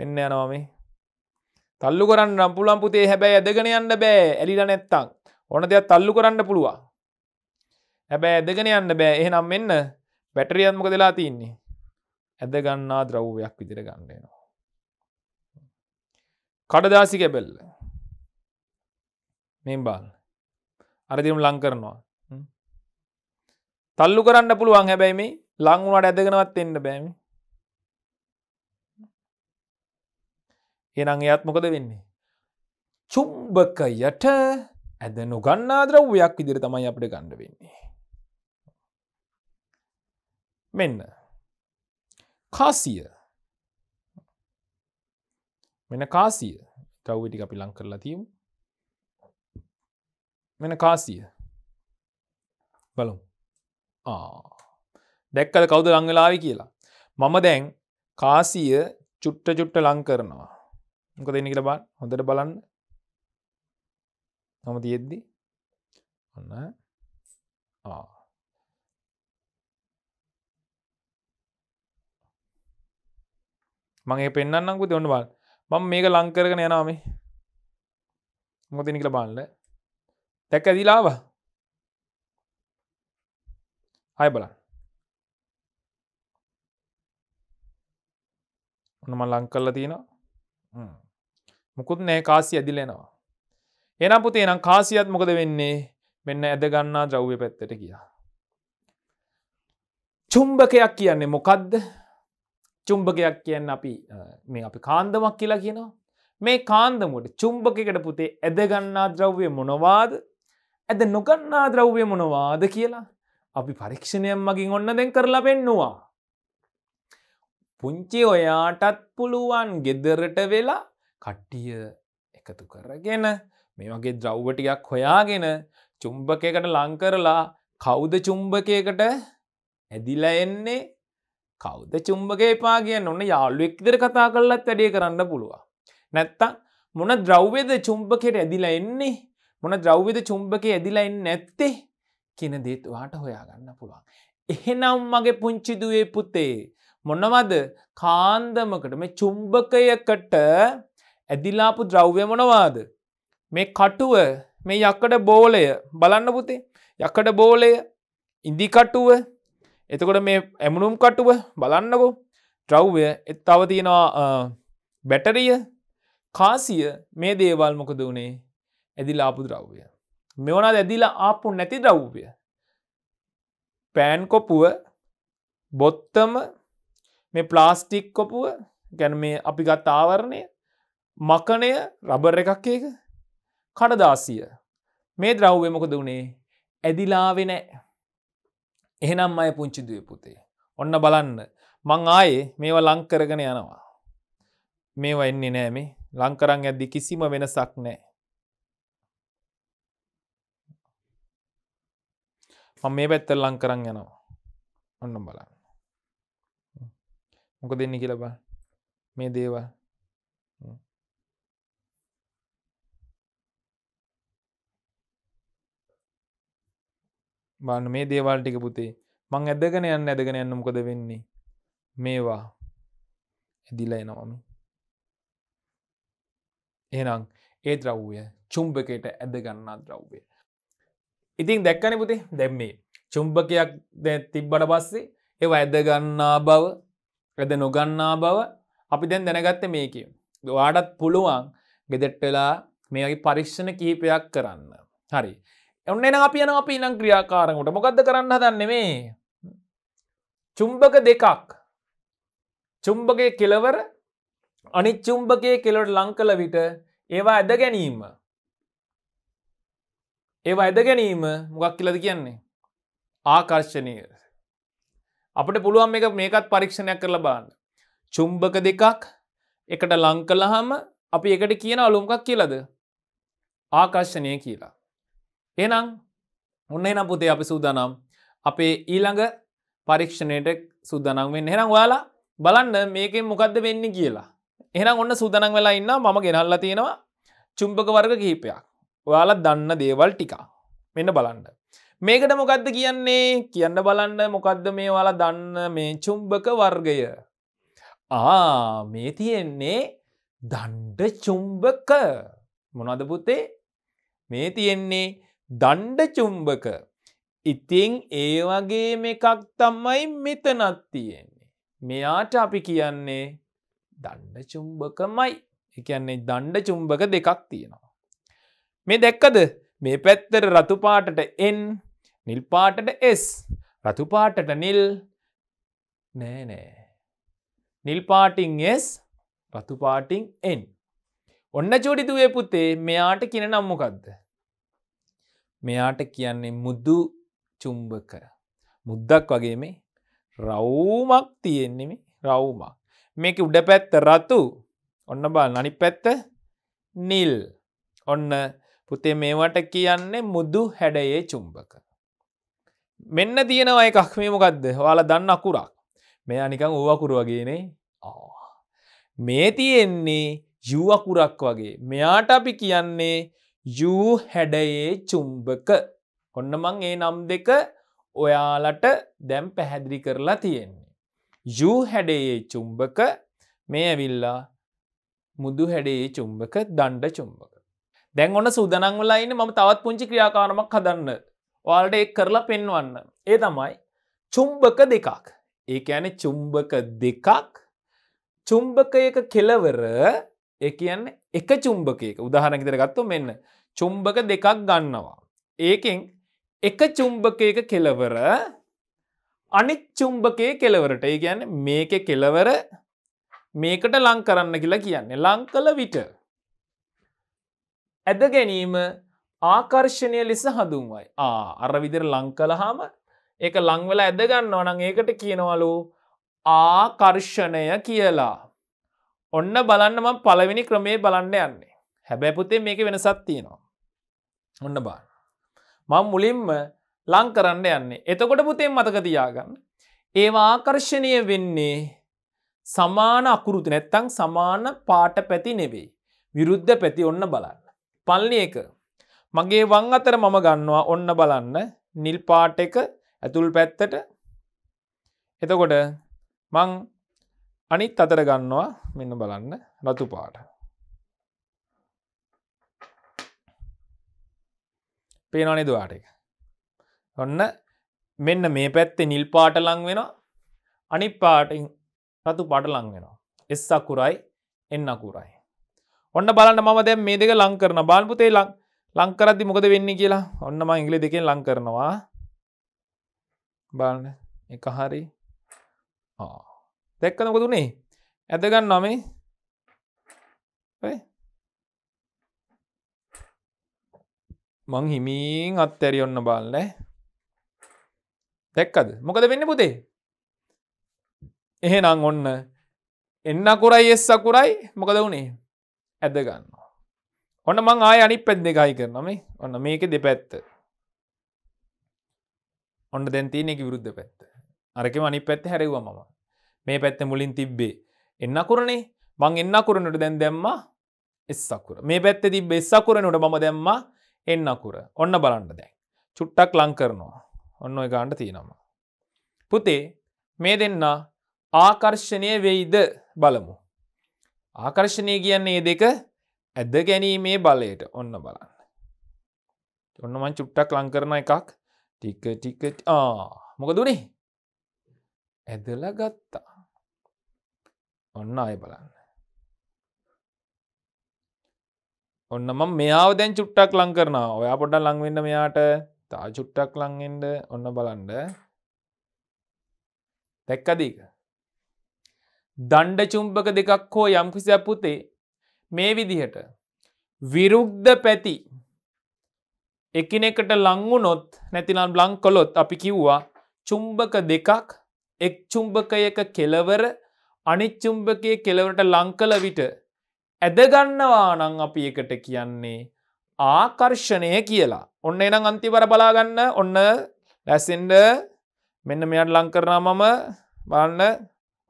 වෙන්න යනවාමේ තල්ලු කරන්න පුළන් පුතේ හැබැයි ඇදගෙන යන්න බෑ ඇලිල නැත්තං ඕන දෙයක් තල්ලු කරන්න පුළුවන් හැබැ ඇදගෙන යන්න බෑ එහෙනම් මෙන්න බැටරියත්මක දෙලා තියන්නේ ඇද ගන්නා ද්‍රව්වයක් විදිර ගන්නනවා. කඩදාසි කැබෙල්ල මේ බාල් අරදිරම් ලං කරනවා තල්ලු කරන්න පුළුවන් හැබැයි මේ ලංවුණට ඇදගෙනවත් එන්න බෑමි එනං එයත් මොකද වෙන්නේ චුම්බකයට ඇදනු ගන්නා ද්‍රව්යක් විදිර තමයි අපට ගණඩ වෙන්නේ මෙන්න කාසිය මෙන කාසිය කව්විටි අපි ලං කරලා තියමු මෙන කාසිය බලු දැක්කද කවුද ලංවෙලාවි කියලා මම දැන් කාසිය චුට්ට චුට්ට ලං කරනවා මොක දෙන්න කියලා බා හොඳට බලන්න මම තියෙද්දි ඔන්න ආ මගේ පෙන්න්නකු දෙවන්න බල් මං මේක ලංකරගෙන යනාමේ මොතිනිකල බාල්ල තැක ඇදිලාව අය බල ඔන්නම ලංකල්ල තියෙනවා මුකුත් නෑ කාසි ඇදිලෙනවා එනම් පුතේ නම් කාසියත් මොකද වෙන්නේ මෙන්න ඇදගන්නා ද්‍රව්‍ය පැත්තට කියා චුම්භකයක් කියන්නේ මොකක්ද චුම්බකයක් කියන්න අපි මේ අපි කාන්දමක් කියලා කියනවා මේ කාන්දමුවට චුම්බකකට පුතේ ඇදගන්නා ද්‍රව්‍ය මොනවාද ඇද නොගන්නා ද්‍රව්‍ය මොනවාද කියලා අපි පරීක්ෂණයම් මගින් ඔන්න දැන් කරලා පෙන්නවා පුංචි ඔයාටත් පුළුවන් ගෙදරට වෙලා කට්ටිය එකතු කරගෙන මේ වගේ ද්‍රව්වටිකක් හොයාගෙන චුම්බකයකට ලංකරලා කෞුද චුම්බකයකට ඇදිලා එන්නේ කවුද චුම්බගේ පා කියන්න ඔන්න යාළුවෙක් විදිර කතා කරලත් වැඩේ කරන්න පුළුවන්. නැත්තම් මොන ද්‍රව්‍යද චුම්බකයට ඇදිලා එන්නේ මොන ද්‍රව්‍යද චුම්බක ඇදිලා එන්න නැත්තේ කියන දේතුවාට හොයාගන්න පුළුවන්. එහෙනම් මගේ පුංචිදුවේ පුතේ මොනවද කාන්දමකට මේ චුම්බකයකට ඇදිලාපු ද්‍රව්‍ය මොනවාද. මේ කටුව මේ යක්කඩ බෝලය බලන්න පුතේ යකඩ බෝලය ඉදිකටුව එතකොට මේ ඇමුණුම් කටුව බලන්නකෝ ද්‍රව්ය එත් අවතියෙනවා බැටරිය කාසිය මේ දේවල් මොකද වනේ ඇදිලා ආපු ද්‍රව්ය මෙවනද ඇදිලා ආපු නැති ද්‍රව්ය පෑන්කොපුුව බොත්තම මේ ප්ලාස්ටික් කොපුුව ගැන මේ අපි ගත් ආවරණය මකනය රබර් එකක් එක කඩදාසිය මේ ද්‍රව්වමකොද වනේ ඇදිලාවෙනෑ එහෙනම් අය පුංචිදුව පුතේ ඔන්න බලන්න මං ආයේ මේවා ලංකරගෙන යනවා මේවා එන්නේ නෑ මේ ලංකරං ඇද්දි කිසිම වෙනසක් නෑ මං මේ පැත්තර ලංකරං යනවා ඔන්න බලන්න මොක දෙන්න කියලබ මේ දේවල් බලන්න මේ දේවල් ටික පුතේ මං ඇදගෙන යන්න ඇදගෙන යන්න මොකද වෙන්නේ මේවා ඇදිල එනවම එනම් ඒ ද්‍රව්ය චුම්භකයට ඇදගන්නා ද්‍රව්ය ඉතින් දැක්කන පුතේ දැම් මේ චුම්භකයක් දැ තිබ්බට පස්සේ ඒව ඇදගන්නා බව ඇද නොගන්නා බව අපි දැන් දැනගත්ත මේක දවාටත් පුළුවන් ගෙදෙට්ටලා මේගේ පරීක්ෂණ කිහිපයක් කරන්න හරි ඔන්න එන අපි යන අපි ඉනම් ක්‍රියාකාරකට මොකක්ද කරන්න දන්නෙමේ චුම්බක දෙකක් චුම්බකය කෙලවර අනි චුම්බකය කෙලවට ලංකල විට ඒවා ඇද ගැනීම ඒවා ඇද ගැනීම මොකක් කියලද කියන්නේ ආකර්ශණය අපට පුළුවන් එක මේකත් පරීක්ෂණයක් කරල බාන්න චුම්බක දෙකක් එකට ලංකලහම අපි එකට කියන අලුම්කක් කියලද ආකර්ශණය කියලා එනම් ඔන්න එනම් පුතේ අපි සූදානම් අපේ ඊළඟ පරීක්ෂණයට සුද්දනම් වෙන්න හෙනම් ඔයාලා බලන්න මේකෙන් මොකක්ද වෙන්න කියලා එහෙනම් ඔන්න සූදනන් වෙලා ඉන්න මම ගෙනල්ලා තියෙනවා චුම්පක වර්ග කිහිපයක් ඔයාලා දන්න දේවල් ටිකා මෙන්න බලන්න මේකට මොකක්ද කියන්නේ කියන්න බලන්න මොකක්ද මේ ඔයාලා දන්න මේ චුම්බක වර්ගය ආ මේ තියෙන්නේ දණ්ඩ චුම්බක මොනද පුතේ මේ තියෙන්නේ දණ්ඩචුම්භක ඉතිං ඒ වගේ එකක් තම්මයි මෙතනත් තියෙන්නේ. මෙයාට අපි කියන්නේ දණ්ඩචුම්භකමයි එකන්නේ දණ්ඩචුම්භක දෙකක් තියෙනවා. මේ දැක්කද මේ පැත්තර රතුපාටට එන් නිල්පාටට එස් රතුපාටට නිල් නෑනෑ. නිල්පාටිං එස් රතුපාටිං එන්. ඔන්න චෝඩිතුවේ පුතේ මෙයාට කියෙන නම්මකක්ද. මෙයාට කියන්නේ මුදු චුම්භක මුද්දක් වගේ මේ රවුමක් තියෙන්නෙමි රවුමක් මේක උඩ පැත්ත රතු ඔන්න බා නනි පැත්ත නිල් ඔන්න පුතේ මේවට කියන්නේ මුදු හැඩයේ චුම්භක මෙන්න තියෙනවා එකක් මේමකක්ද හවාල දන්න අකුරක් මෙයා නිකං ඕවකුරු වගේනේ මේ තියෙන්නේ ජුවකුරක් වගේ මෙයාට අපි කියන්නේ යූ හැඩයේ චුම්භක ඔන්න මං ඒ නම් දෙක ඔයාලට දැම් පැහැදිලි කරලා තියෙන්නේ. යූ හැඩයේ චුම්භක මේ ඇවිල්ලා මුදු හැඩේ චුම්භක දණ්ඩ චුම්භක. දැන් ඔන්න සූදනංවලයින්න මම තවත් පුංචි ක්‍රියාකාරමක් හදන්න. වාල්ට එක් කරලා පෙන්වන්න. ඒ තමයි චුම්භක දෙකක්. ඒක ඇන චුම්භක දෙකක් චුම්භකයක කෙලවර එක කියන්න එක චුම්භකයක උදාහරනකිතර ගත්තු මෙන්න චුම්භක දෙකක් ගන්නවා. ඒකෙන් එක චුම්භකයක කෙලවර අනිත් චුම්භකය කෙලවරට ඒ ගැන්න මේක කෙලවර මේකට ලං කරන්න කියලා කියන්නේ ලංකල විට. ඇද ගැනීම ආකර්ෂණය ලෙස හඳුන්වයි ආ අර විදිර ලංකලහාම ඒක ලංවල ඇදගන්න ඕනන් ඒකට කියනවලු ආකර්ෂණය කියලා. ඔන්න බලන්න මම පළවෙනි ක්‍රමේ බලන්න යන්නේ හැබැ පුතේ මේක වෙනසත් තියෙනවා ඔන්න බාන්න මං මුලින්ම ලං කරන්න යන්නේ එතකොට පුතෙන් මතක තියාගන්න ඒවා ආකර්ෂණය වෙන්නේ සමාන අකුරුති නැත්තං සමාන පාට පැති නෙවෙයි විරුද්ධ පැති ඔන්න බලන්න පල්ලි එක මගේ වං අතර මම ගන්නවා ඔන්න බලන්න නිල් පාට එක ඇතුල් පැත්තට එතකොට මං අනිත් අතර ගන්නවා මෙන්න බලන්න රතු පාට පේනනි දවාට එක ඔන්න මෙන්න මේ පැත්තේ නිල් පාට ලං වෙන අනි පාටින් රතු පාට ලං වෙනවා එස් අකුරයි එන්න අකුරයි ඔන්න බලන්න මම දැ මේ දෙක ලං කරන බාල්පුතේ ලං ලංකරදදි මොකද වෙන්න කියලා ඔන්න ම ඉංගලි දෙකෙන් ලං කරනවා බලන්න එක හරි ආ දැක්ක මොක තුනේ ඇදගන්න නොමේ මං හිමීන් අත්තැරියොන්න බාල්ල දැක්කද මොකද වෙන්න පුතේ එහෙනම් ඔන්න එන්න කුරයි එස් අකුරයි මොකද වුණේ ඇදගන්න ඔන්න මං ආය අනි පැත් දෙකයි කරනමේ ඔන්න මේක දෙපැත්ත ඔන්න දැන්තින එක විරුද්ධ පැත්ත අරක මනි පැත්ත හැරවා මවා මේ පැත්ත මුලින් තිබ්බේ එන්නකුරනේ මං එන්නකුරනට දැන් දැම්ම එස්සකුර මේ පැත්ත තිබ එස්සකුරනට මම දැම්ම එන්නකුර ඔන්න බලන්න දැන් චුට්ටක් ලං කරනවා ඔන්න ඔය ගාන්ට තියෙනම පුතේ මේ දෙන්න ආකර්ෂණය වෙයිද බලමු ආකර්ෂණය කියන්නේ ඒ දෙක ඇද ගැනීමේ බලයට ඔන්න බලන්න ඔන්න මං චුට්ටක් ලං කරන එකක් ටික ටික මොක දුනේ ඇදල ගත්තා ඔන්න අය බලන්න. ඔන්න ම මෙයාාව දැන් චුට්ටක් ලං කරනවා ඔයා පොඩ ලංවෙන්න මෙයාට තා චුට්ටක් ලංෙන්ඩ ඔන්න බලන්ඩ දැක්කදීක. දණ්ඩ චුම්පක දෙකක් හෝ යම්කිසියක් පුතේ මේ විදිහට විරුද්ධ පැති එකිනෙකට ලංවුනොත් නැතිනම් බ්ලං කොලොත් අපි කිව්වා චුම්බක දෙකක් එක් චුම්බකයක කෙලවර අනිච්චුම්භකය කෙලවරට ලංකල විට ඇදගන්නවා නං අපි එකට කියන්නේ ආකර්ෂණය කියලා ඔන්න එනම් අන්තිවර බලාගන්න ඔන්න ලැසින්ඩ මෙන්න මෙයට ලංකරනා මම බලන්න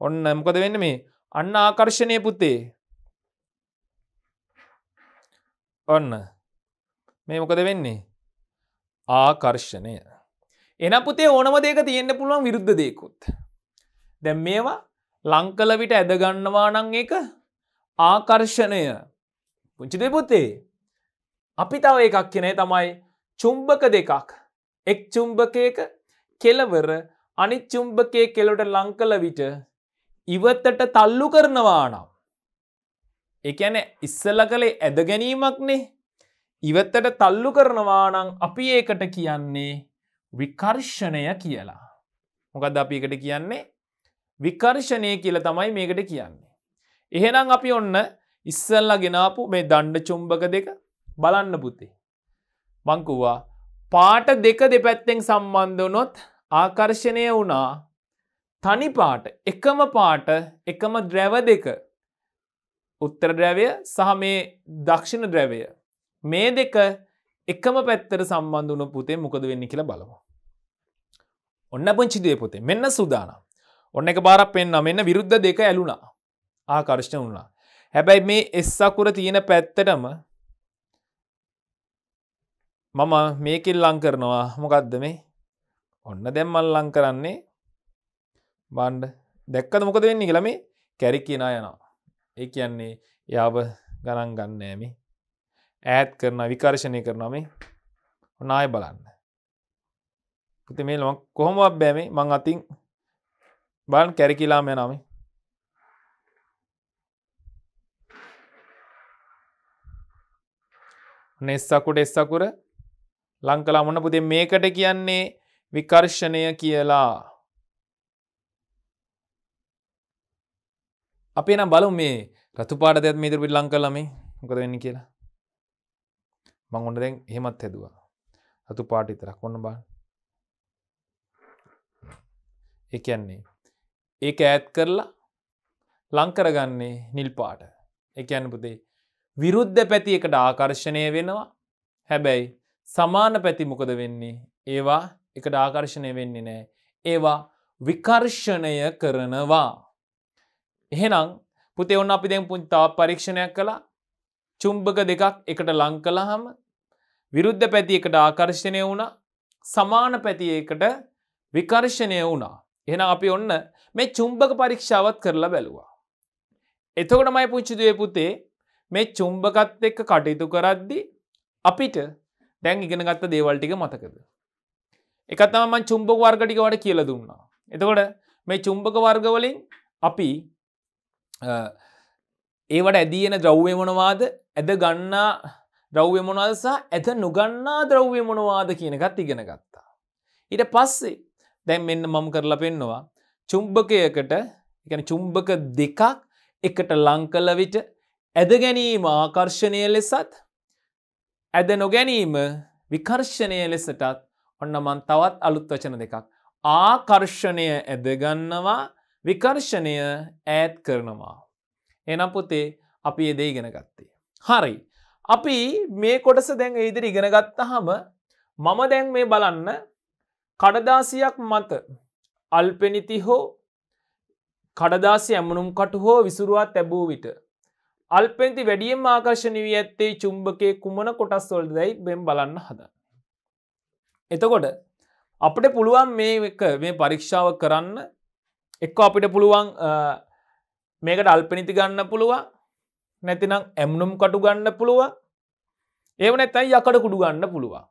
ඔන්න මොකද වෙන්න මේ අන්න ආකර්ෂණය පුත්තේ ඔන්න මේ මොකද වෙන්නේ ආකර්ෂණය එන පුතේ ඕනම දෙක තියෙන්න්න පුළුවන් විරුද්ධ දෙකුත් දැම් මේවා ලංකල විට ඇදගන්නවා නං එක ආකර්ෂණය පුංචි දෙපුත්තේ අපි තව එකක් කෙනේ තමයි චුම්බක දෙකක් එක් චුම්බකයක කෙලවර අනිත් චුම්බකය කෙලොට ලංකල විට ඉවතට තල්ලු කරනවා නම් එකැන ඉස්සල කළේ ඇද ගැනීමක්නේ ඉවත්තට තල්ලු කරනවා නම් අපි ඒකට කියන්නේ විකර්ෂණය කියලා මොකද අපිකට කියන්නේ විකර්ශණය කියල තමයි මේකට කියන්නේ. එහෙනම් අපි ඔන්න ඉස්සල්ලා ගෙනාපු මේ දණ්ඩ චුම්භක දෙක බලන්න පුතේ. මංකුවා පාට දෙක දෙපැත්තෙන් සම්බන්ධනොත් ආකර්ෂණය වුණා තනි පාට එකම පාට එකම ද්‍රැව දෙක උත්තර ද්‍රැවය සහ මේ දක්ෂිණ ද්‍රැවය. මේ දෙක එකම පැත්තර සම්බන්ධ වන පුතේ මොකද වෙන්න කියලා බලවා. ඔන්න පුංචිදේ පුතේ මෙන්න සුදානම්. ඔන්න එක පාරක් පෙන්න්න මෙන්න විරුද්ධ දෙක ඇලුනා ආකර්ෂණ වුණා හැබැයි මේ එස්සකුර තියෙන පැත්තටම මම මේකෙල් ලං කරනවා මොකක්ද මේ ඔන්න දැම්මල් ලං කරන්නේ බන්්ඩ දැක්කද මොකද වෙන්නේ කියලම කැරි කියෙන යනවා ඒ කියන්නේ යාව ගණන් ගන්නෑමි ඇත් කරන විකර්ශණය කරනම නාය බලන්න ති මේ ලොම කොහොමක් බෑමේ මං අතින් බලන් කැරකිලාම යනම නෙස්සකුට එස්සකුර ලංකලා මොන පුදේ මේකට කියන්නේ විකර්ෂණය කියලා අපේ නම් බලු මේ රතුපාට දෙත් මේතර පිට ලංකලම මොකද වෙන්න කියලා මං ඔන්න දැන් එහෙමත් හැදවා රතු පාටිතරක් ඔන්න බා එකන්නේ ඒක ඈත් කරලා ලංකරගන්නේ නිල් පාට එක අනපුදේ විරුද්ධ පැති එකට ආකර්ශණය වෙනවා හැබැයි සමාන පැති මොකද වෙන්නේ ඒවා එකට ආකර්ශණය වෙන්නේ නෑ ඒවා විකර්ෂණය කරනවා එහෙනම් පුතේ ඔන්න අපි දැන් පුංචි තවත් පරීක්ෂණයක් කළා චුම්බක දෙකක් එකට ලං කළාම විරුද්ධ පැති එකට ආකර්ෂණය වුණා සමාන පැති එකට විකර්ෂණය වුණා එහෙනම් අපි ඔන්න මේ චුම්බක පරීක්ෂාවත් කරලා බැලවා. එතකොටමයි පුච්චිදුවේ පුතේ මේ චුම්බකත් එක්ක කටයුතු කරද්දි අපිට දැන් ඉගෙනගත්ත දේවල්ටික මතකද. එකතම චුම්බක වර්ගටිකවට කියල දුන්නා. එතකොට මේ චුම්බක වර්ගවලින් අපි ඒවට ඇදීන ද්‍රව්‍යමනවාද ඇද ගන්නා ද්‍රව්‍යමනවාදසා ඇත නොගන්නා ද්‍රව්‍යමනවාද කියනකත් ඉගෙන ගත්තා. ඊට පස්සේ දැන් මෙන්න මම කරලා පෙන්නවා චුම්භකයකට එකන චුම්භක දෙකක් එකට ලංකල විට ඇද ගැනීම ආකර්ෂණය ලෙසත් ඇද නොගැනීම විකර්ෂණය ලෙසටත් ඔන්න මන් තවත් අලුත් වචන දෙකක්. ආකර්ෂණය ඇදගන්නවා විකර්ෂණය ඈත් කරනවා. එනම් පුතේ අපි එදේ ඉගෙන ගත්තේ. හරි. අපි මේ කොටස දැන් ඉදිරි ඉගෙන ගත්ත හම මම දැන් මේ බලන්න කඩදාසියක් මත අල්පෙනිති හෝ කඩදාසි ඇමනුම් කටු හෝ විසුරුවා තැබූ විට. අල්පෙන්ති වැඩියෙන් ආකර්ශණ වී ඇත්තේ චුම්භකය කුමන කොටස් වොල්ද දැයි බෙම් බලන්න හද. එතකොට අපට පුළුවන් මේ එක මේ පරීක්ෂාව කරන්න එක්ක අපිට පුළුවන් මේකට අල්පනිති ගන්න පුළුවන් නැතිනම් ඇම්නුම් කටු ගන්න පුළුව ඒව නැතැයි යකඩ කුඩු ගන්න පුළුවන්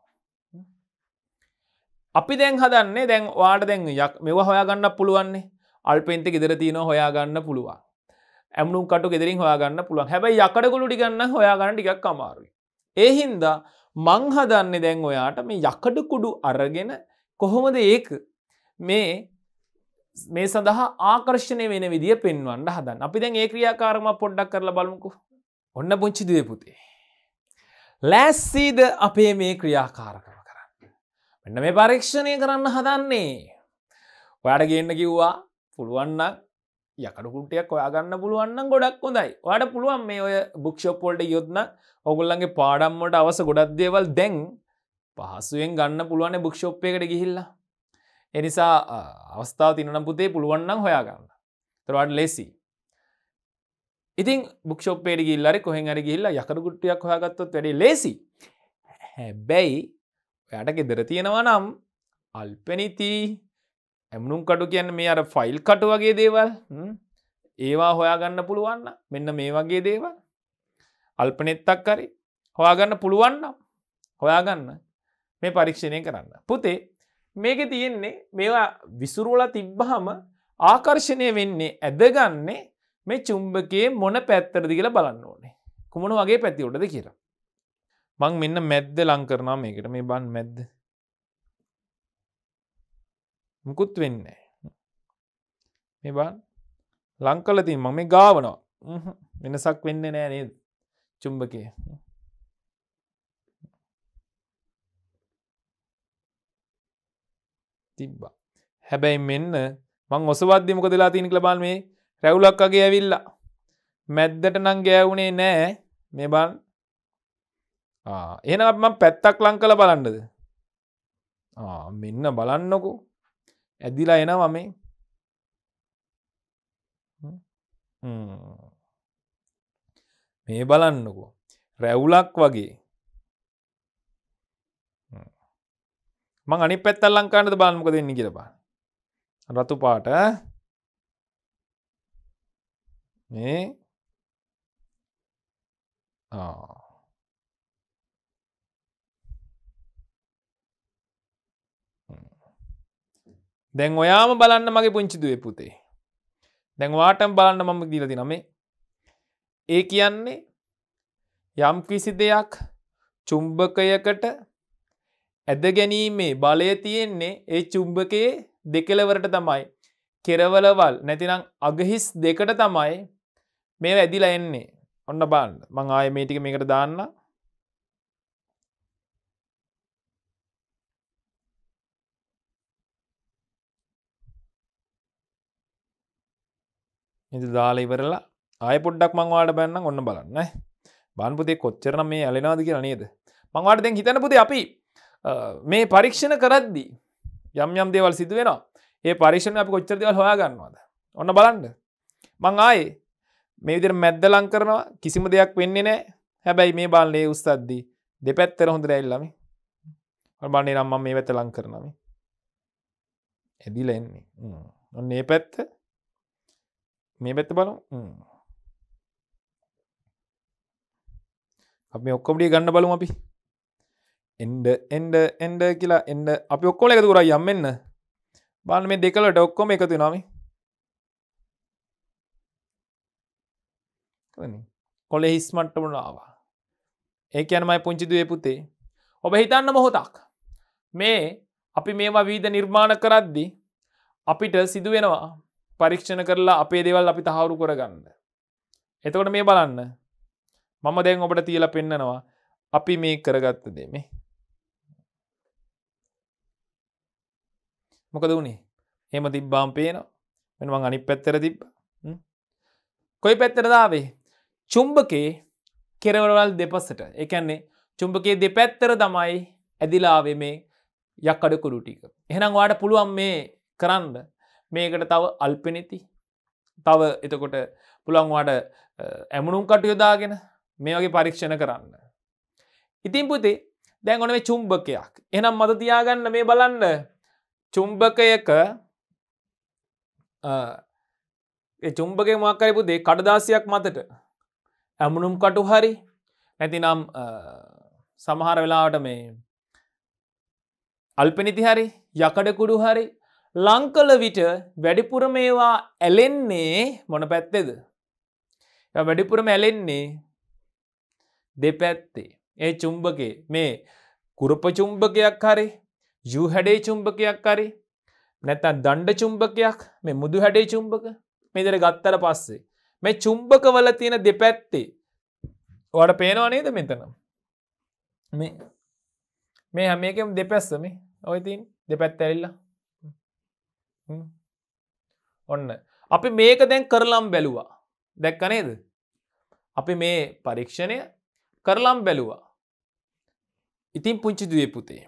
අපි දැන් හදන්නේ දැන් වාට දැන් යක් මෙව හොයාගන්න පුළුවන්නේ අල්පෙන්ත ගෙදර තියන හොයාගන්න පුළුවන් ඇමුණුම් කට ගෙදරින් හොයාගන්න පුළුවන් හැබයි යකඩගුළු ටිගන්න හොයාගන්න ටිකක් අමාරුයි. ඒහින්දා මංහදන්න දැන් ඔයාට මේ යකඩකුඩු අරගෙන කොහොමද ඒක මේ මේ සඳහා ආකර්ශණය වෙන විදිිය පෙන්වන්න හදන් අපි දැන් ඒ ක්‍රියාකාරම පොඩ්ඩක් කරලා බලමුකු ඔන්න පුංචි දයපුතේ. ලැස්සීද අපේ මේ ක්‍රියාකාරක. මෙන්න මේ පරීක්ෂණය කරන්න හදන්නේ ඔයාට ගන්න කිව්වා පුළුවන්න යකටකුටයක් ඔයාගන්න පුළුවන්න ගොඩක් හොඳයි වාට පුළුවන් මේ ඔය භක්ෂපොල්ට යුත්න ඔගුල්ලන්ගේ පාඩම්මට අවස ගොඩක් දේවල් දැන් පහසුවෙන් ගන්න පුළුවන් භක්ෂෝප්පයකට ගිහිල්ලා එනිසා අවස්ථාව තිනනම් පුතේ පුළුවන්නම් හොයාගන්න තරවාට ලෙසි ඉතින් භක්ෂෝපේට ගිල්ලරි කොහෙන් අරි ගිල්ලා යකරගුට්ටියක් හොයාගත්තොත් වැඩි ලෙසි හැබැයි ඔයාට ගෙදර තියෙනවා නම් අල්පනිති ඇමුණුම් කටු කියන්න මේ අර ෆයිල් කටු වගේ දේවල් ඒවා හොයාගන්න පුළුවන්න මෙන්න මේ වගේ දේවල් අල්පනෙත්තක් කරි හොයාගන්න පුළුවන්නම් හොයාගන්න මේ පරීක්ෂණය කරන්න පුතේ මේක තියෙන්නේ මේවා විසුරුවල තිබ්බහම ආකර්ෂණය වෙන්නේ ඇදගන්නේ මේ චුම්භකයේ මොන පැත්තරදි කියලා බලන්න ඕනේ කුමන වගේ පැති උඩද කියලා මං මෙන්න මැද්ද ලංකරනා මේකට මේ බන් මැද්ද මුකුත් වෙන්නේ මේ බන් ලංකලතින් මම මේ ගාවනවා වෙනසක් වෙන්න නෑ නේද චුම්බකය තිබ්බා හැබැයි මෙන්න මං ඔසවද්‍යමක දෙලා තිනික ලබන් මේ රැවුලක් අගේ ඇවිල්ලා මැද්දට නං ගෑවුණේ නෑ මේ බන් එනම පැත්තක් ලං කළ බලන්නද මෙන්න බලන්නකු ඇදිලා එනවා මේ මේ බලන්නකෝ රැවුලක් වගේ මං අනි පැත්තල් ලංකාන්නද බලන්නක දෙන්න කියරබා රතු පාට මේ ආ දැන් ඔයාම බලන්න මගේ පුංචිදුවේ පුතේ දැන්වාටම් බලන්න මම දීලති නමේ ඒ කියන්නේ යම් කිසි දෙයක් චුම්භකයකට ඇද ගැනීමේ බලය තියෙන්නේ ඒ චුම්භකයේ දෙකෙලවරට තමයි කෙරවලවල් නැතිනම් අගහිස් දෙකට තමයි මේ වැදිලා එන්නේ ඔන්න බාන්න මං ආය මේටික මේකට දාන්න ඉති දාලා ඉවරලා ආය පොඩ්ඩක් මංවාට බැන්න ඔන්න බලන්න බන්පුතේ කොච්චරන මේ ඇලෙනවාද කියලා නේද මංවාට දැන් හිතන පුති අපි මේ පරීක්ෂණ කරද්දී යම් යම් දේවල් සිදුවෙනවා ඒ පරීක්ෂණ අපි කොච්චර දෙවල් හොයා ගන්නවාද ඔන්න බලන්න මං ආයේ මේ විදිර මැද්ද ලං කරනවා කිසිම දෙයක් වෙන්නේ නෑ හැබැයි මේ බාලයේ උස්සද්දී දෙපැත්තර හොඳ ඇල්ලම බන්නේ නම්ම මේ වැත ලං කරනම ඇදිල එන්නේ ඔන්න ඒ පැත්ත මේ පැත්ත බලු අපි ඔක්කොමටි ගන්න බලු අපි එන්ඩ එන්ඩ එන්ඩ කියලා එන්ඩ අපි ඔක්කොල එකතු කරා යම්මන්න බාන මේ දෙකලට ඔක්කොම එකතු නම කොලෙ හිස්මට්ට වුණාවා ඒක යනමයි පුංචිදුවේ පුතේ ඔබ හිතන්න මොහොතක් මේ අපි මේවා වීද නිර්මාණ කරද්දි අපිට සිදුවෙනවා පරීක්ෂණ කරලා අපේ දෙවල් අපි තහවුරු කරගන්න. එතකොට මේ බලන්න මම දැන් ඔබට තියල පෙන්නනවා අපි මේ කරගත්ත දෙමේ මොකද වුණේ හෙම තිබ්බාම් පේනවා මෙනුවන් අනි පැත්තර තිබ්බ කොයි පැත්තරදාවේ චුම්භකේ කෙරවරවල් දෙපස්සට එකන්නේ චුම්භකේ දෙපැත්තර තමයි ඇදිලාවේ මේ යක්කඩ කුරුටික එහෙනම් වාට පුළුවන් මේ කරන්න මේකට තව අල්පනැති තව එතකොට පුළන්වාට ඇමුණුම් කටයොදාගෙන මේ වගේ පරීක්ෂණ කරන්න. ඉතින් පුතේ දැන් ඔනේ චුම්භකයක් එනම් මත තියාගන්න මේ බලන්න චුම්භකයක චුම්භකය මක්කරපු දේ කඩදාසියක් මතට ඇමුණුම් කටු හරි නැතිනම් සමහර වෙලාවට මේ අල්පනිති හරි යකඩකුඩු හරි ලංකල විට වැඩිපුර මේවා ඇලෙන්නේ මොන පැත්තෙද. වැඩිපුරම ඇලෙන්නේ දෙපැත්තේ. ඒ චුම්භකේ මේ කුරපචුම්භකයක් හරි යු හැඩේ චුම්භකයක් හරි නැතන් දණ්ඩ චුම්භකයක් මේ මුදු හැඩේ චුම්භක මෙදර ගත්තර පස්සේ. මේ චුම්භකවල තියෙන දෙපැත්තේ වඩ පේනවා නේද මෙතනම් මේ මේ හැමකම් දෙපැස්සම ඔයතින් දෙපැත් ඇල්ලා ඔන්න අපි මේක දැන් කරලම් බැලුවා දැක්ක නේද අපි මේ පරීක්ෂණය කරලම් බැලුවා ඉතින් පුංචි දුවේ පුතේ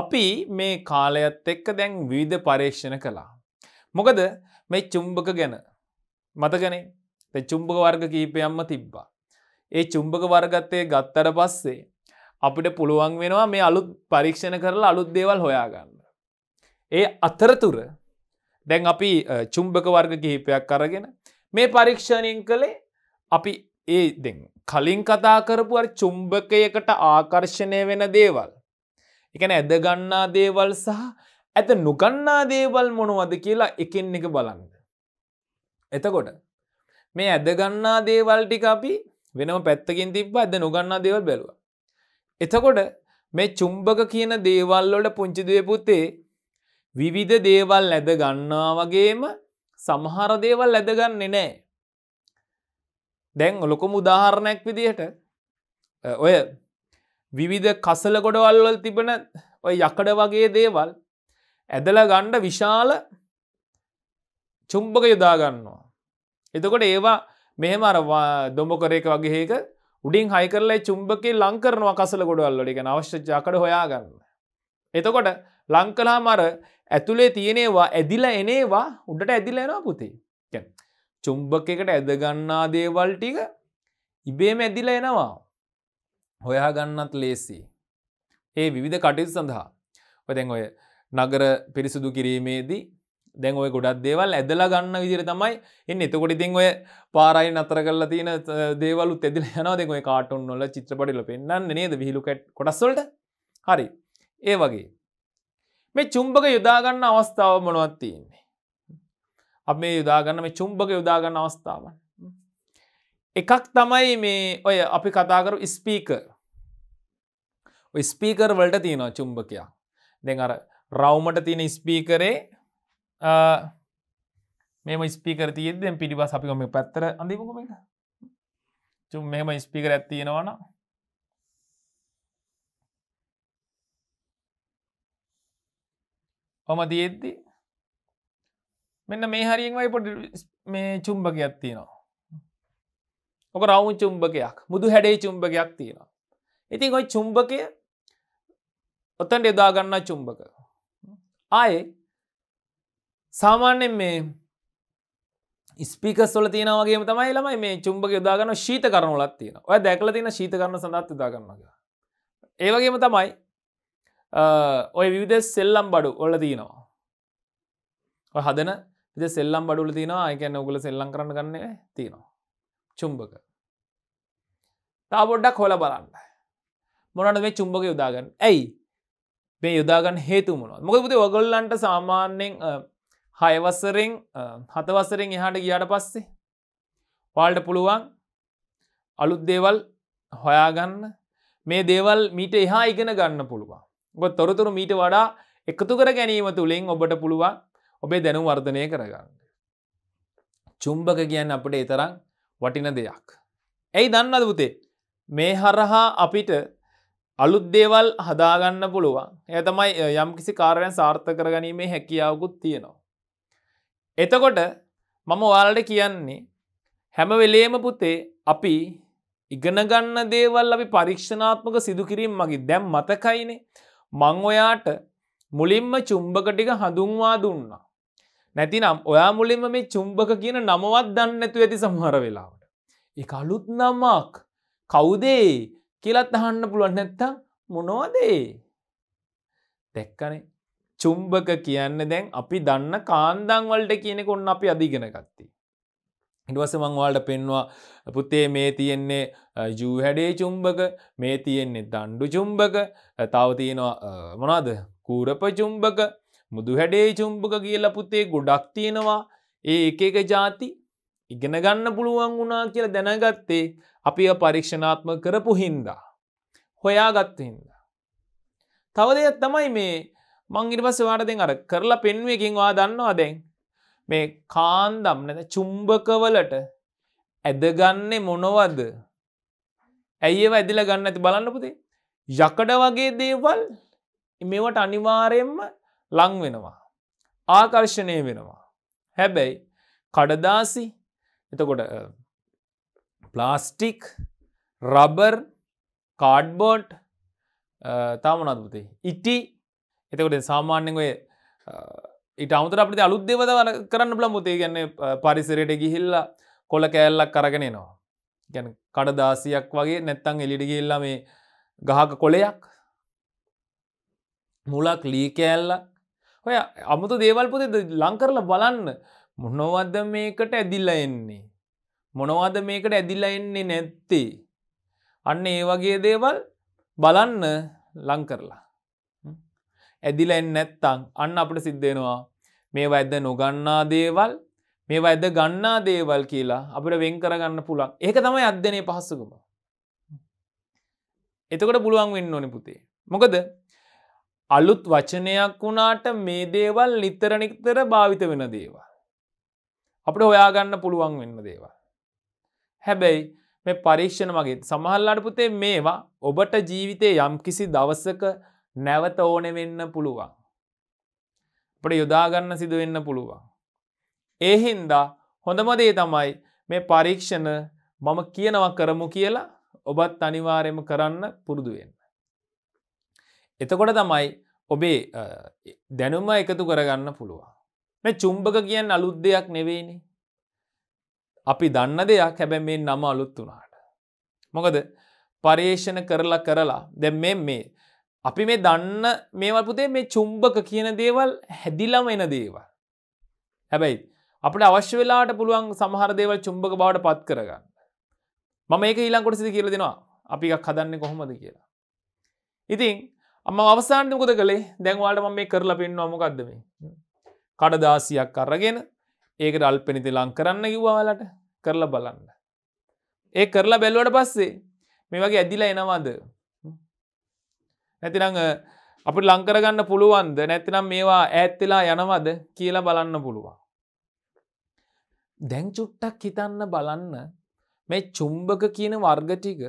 අපි මේ කාලයත් එක්ක දැන් විධ පර්ේක්ෂණ කළා මොකද මේ චුම්භක ගැන මතගනේ චුම්භක වර්ග කීපයම්ම තිබ්බා ඒ චුම්භක වර්ගත්තය ගත්තර පස්සේ අපිට පුළුවන් වෙනවා මේ අලුත් පරීක්ෂණ කරලා අලුත් දේවල් හොයාගන්න ඒ අතරතුර දැන් අපි චුම්භක වර්ග කිහිපයක් කරගෙන මේ පරීක්ෂණයෙන් කළේ අපි ඒ දෙ කලින් කතා කරපු චුම්භකයකට ආකර්ෂණය වෙන දේවල්. එකන ඇදගන්නා දේවල් සහ ඇත නොගන්නා දේවල් මොනවද කියලා එකින් එක බලන්න. එතකොට මේ ඇදගන්නා දේවල් ටික අපි වෙනම පැත්තකින් තිබ්බ ඇද නොගන්නා දේවල් බැලුව. එතකොට මේ චුම්භක කියන දේවල්ලොට පුංචිදය පුතේ විවිධ දේවල් ඇද ගන්නා වගේම සමහර දේවල් ඇදගන්නේ නෑ. දැන් ලොකොම උදාහරණයක් විදිහට ඔය විවිධ කසල ගොඩවල්වල් තිබන ඔය යකඩ වගේ දේවල් ඇදල ගණ්ඩ විශාල චුම්පක යොදාගන්නවා. එතකොට ඒවා මෙහෙම අරවා දොඹොකරයක වගේක උඩින් හයිකරලයි චුම්බකේ ලංකරනවා කසල ගොඩවල්ලොට එක අවශ්‍යචාකට හොයාගන්න. එතකොට ලංකලා මර ඇතුළේ තියෙනවා ඇදිල එනේවා උඩට ඇදිල එනවා පුතේ චුම්බක එකට ඇදගන්නා දේවල් ටික ඉබේම ඇදිල එනවා හොයා ගන්නත් ලේසි ඒ විවිධ කටයුතු සඳහා ඔතැන් ඔය නගර පිරිසුදු කිරීමේදී දැන් ඔය ගොඩක් දේවල් ඇදලා ගන්න විදිර තමයි එන්න එතකොට ඉතින් ඔය පාරයි අතර කල්ලා තියෙන දේවල් තෙදිල යනද ඔය කාටුන් නොල චිත්‍රපටිල පෙන්න්න නේද විහිලු කොටස්වලට හරි ඒ වගේ මේ චුම්බක යුදාගන්න අවස්ථාව මොනවත් තියෙන්නේ. අප මේ යුදාගන්න මේ චුම්බක යුදාගන්න අවස්ථාවන්. එකක් තමයි මේ ඔය අපි කතාකරු ස්පීකර් ස්පීකර් වලට තියෙනවා චුම්බකයා දෙ අර රව්මට තියෙන ස්පීකරේ මෙම ස්පීකර තියද පිටිබස් අපිකම පැත්තර අඳිපුකම එක චුම් මෙම ස්පීකර ඇත්තියෙනවානා හොම තියෙද්දි මෙන්න මේ හරිියෙන්මයි පොඩ මේ චුම්භකයක් තියෙනවා ඕක රවුන් චුම්භකයක් මුදු හැඩේ චුම්භකයක් තියෙනවා ඉතින් ඔයි චුම්භකය ඔතන්ට එදාගන්න චුම්භක ආය සාමාන්‍යෙන් මේ ස්පික සොල තියනවගේ තමයි ළමයි මේ චුම්භක යොදාගන්න ශීත කරනු ලත් තියෙන ඔය දැකල තින ශීත කරන සඳත් යදාගන්නග ඒවගේම තමයි ඔය විවිධ සෙල්ලම් බඩු ඔල තියනවා හදන විද සෙල්ලම් බඩුල තිනවා අයකැන්න ඔගුල සෙල්ලම් කරන්න ගන්න තියනවා චුම්බක තාබොඩ්ඩක් හොල බලන්න මොනට මේ චුම්බක යුදාගන්න ඇයි මේ යුදාගන්න හේතු මුණුව මොකපුති ඔගොල්ලන්ට සාමාන්‍යෙන් හයවස්සරෙන් හතවස්සරෙන් එහාට ගියාට පස්සේ පාල්ට පුළුවන් අලුත් දේවල් හොයාගන්න මේ දේවල් මීට එහා ඉගෙන ගන්න පුළුවන් ඔබ තොරතුරු මීට වඩා එකතු කර ගැනීම තුළින් ඔබට පුළුවන් ඔබේ දැනු වර්ධනය කරගන්න. චුම්භක කියන්න අපට එතරම් වටින දෙයක්. ඇයි දන්නද පුතේ මේ හරහා අපිට අලුත්දේවල් හදාගන්න පුළුවන් එය තමයි යම් කිසි කාරයන් සාර්ථ කරගනීමේ හැකියාවකුත් තියෙනවා. එතකොට මම වාලට කියන්නේ හැම වෙලේම පුතේ අපි ඉගෙනගන්න දේවල් අපි පරීක්ෂණාත්මක සිදුකිරීම මගේ දැම් මතකයිනේ මං ඔයාට මුලින්ම චුම්බක ටික හඳුන්වා දුන්නා. නැතිනම් ඔයා මුලින්ම මේ චුම්බක කියන නමවත් දන්න නැතුව ඇති සමහර වෙලාවට. ඒ අලුත් නමක් කවුදේ කියලත් අහන්න පුළුවන් නැත්තම් මොනෝදේ. දැක්කනේ චුම්බක කියන්න දැන් අපි දන්න කාන්දංවලට කියනෙ කොන්න අපි අධිගෙන ගත්තේ. ඉටවස මංවාලට පෙන්වා පුතේ මේ තියෙන්නේ ජූහැඩේ චුම්බක මේ තියෙන්නේ දණ්ඩු චුම්බක තව තියෙනවා මොනාද කූරප චුම්බක මුදු හැඩේ චුම්බක කියලා පුතේ ගොඩක් තියෙනවා ඒ එක එක ජාති ඉගෙන ගන්න පුළුවන් වුණා කියලා දැනගත්තේ අපි පරීක්ෂණාත්ම කරපු හින්දා. හොයා ගත්ත හින්දා. තවදයක් තමයි මේ මංගිට පස්ස වාට දෙෙන් අර කරලා පෙන්ුවකින් වා දන්නවා දැන් මේ කාන්දම් නැත චුම්භකවලට ඇදගන්නේ මොනවද ඇයි ඒව ඇදිල ගන්න ඇති බලන්න පුතේ යකඩ වගේ දේවල් මෙවට අනිවාරයෙන්ම ලං වෙනවා ආකර්ෂණය වෙනවා හැබැයි කඩදාසි එතකොට ප්ලාස්ටික් රබර් කාඩ්බෝට් තාමනත්පුතේ ඉටි එතකොට සාමාන්‍යෙන් ඔය ඉට අමුතර අපිට අලුත් දෙවද කරන්න බල මුතේ ගැන්න පරිසරයට ගිහිල්ලා කොල කෑල්ලක් කරගෙනනවා ගැන කඩදාසියක් වගේ නැත්තං එලිඩිගිල්ලා මේ ගහක කොලයක් මුලක් ලී කෑල්ලක් ඔය අමුතු දේවල්පොතේ ලංකරල බලන්න මොනොවද මේකට ඇදිල්ල එන්නේ මොනවාද මේකට ඇදිල්ල එන්නේ නැත්තේ අන්න ඒ වගේ දේවල් බලන්න ලංකරලා ඇදිලෙන් නැත්තං අන්න අපට සිද්ධෙනවා මේ වැද නොගන්නා දේවල් මේ වැද ගන්නා දේවල් කියලා අපට වෙන් කරගන්න පුළන් ඒක තමයි අධ්‍යනය පහස්සකුම එතකට පුළුවන් වෙන්න ඕනි පුතේ මොකද අලුත් වචනයක් වුණාට මේ දේවල් නිතරනික්තර භාවිත වෙන දේවල් අපට හොයාගන්න පුළුවන් වෙන්න දේවල් හැබැයි මේ පරීක්ෂණ මගේ සමහල්ලාට පුතේ මේවා ඔබට ජීවිතය යම් කිසි දවසක නැවත ඕන වෙන්න පුළුවන්. අපට යොදාගන්න සිදුවෙන්න පුළුවන්. ඒහින්දා හොඳමදේ තමයි මේ පරීක්ෂණ මම කියනවා කරමු කියලා ඔබත් අනිවාරයම කරන්න පුරුදුවෙන්න. එතකොට තමයි ඔබේ දැනුම එකතු කරගන්න පුළුවන්. මේ චුම්භක කියන්න අලුත් දෙයක් නෙවෙයිනි. අපි දන්න දෙයක් හැබැ මේ නම අලුත් වුණාට. මොකද පර්යේෂණ කරලා කරලා දැ මේ මේ අපි මේ දන්න මේවල් පුතේ මේ චුම්බක කියන දේවල් හැදිලම එන දේවල්. හැබැයි අපට අවශ්‍ය වෙලාට පුළුවන් සමහර දේවල් චුම්බක බවට පත් කරගන්න. මම ඒක ඊළංකොට සිදි කියල දෙෙනවා අපි එකක් හදන්නේ කොහොමද කියලා. ඉතින් අම අවසාන්යකොද කළේ දැන්වාට ම මේ කරලා පෙන්වා මොකක්දම. කඩදාසියක් අරගෙන ඒකට අල්පෙනති ලං කරන්න කිව්වාලට කරලා බලන්න. ඒ කරලා බැල්වට පස්සේ මේ වගේ ඇදිලා එනවාද නැතිනං අපට ලංකරගන්න පුළුවන්ද නැතිනම් මේවා ඇත්වෙලා යනවද කියලා බලන්න පුළුවන්. දැන් චුට්ටක් හිතන්න බලන්න මේ චුම්භක කියන වර්ගටික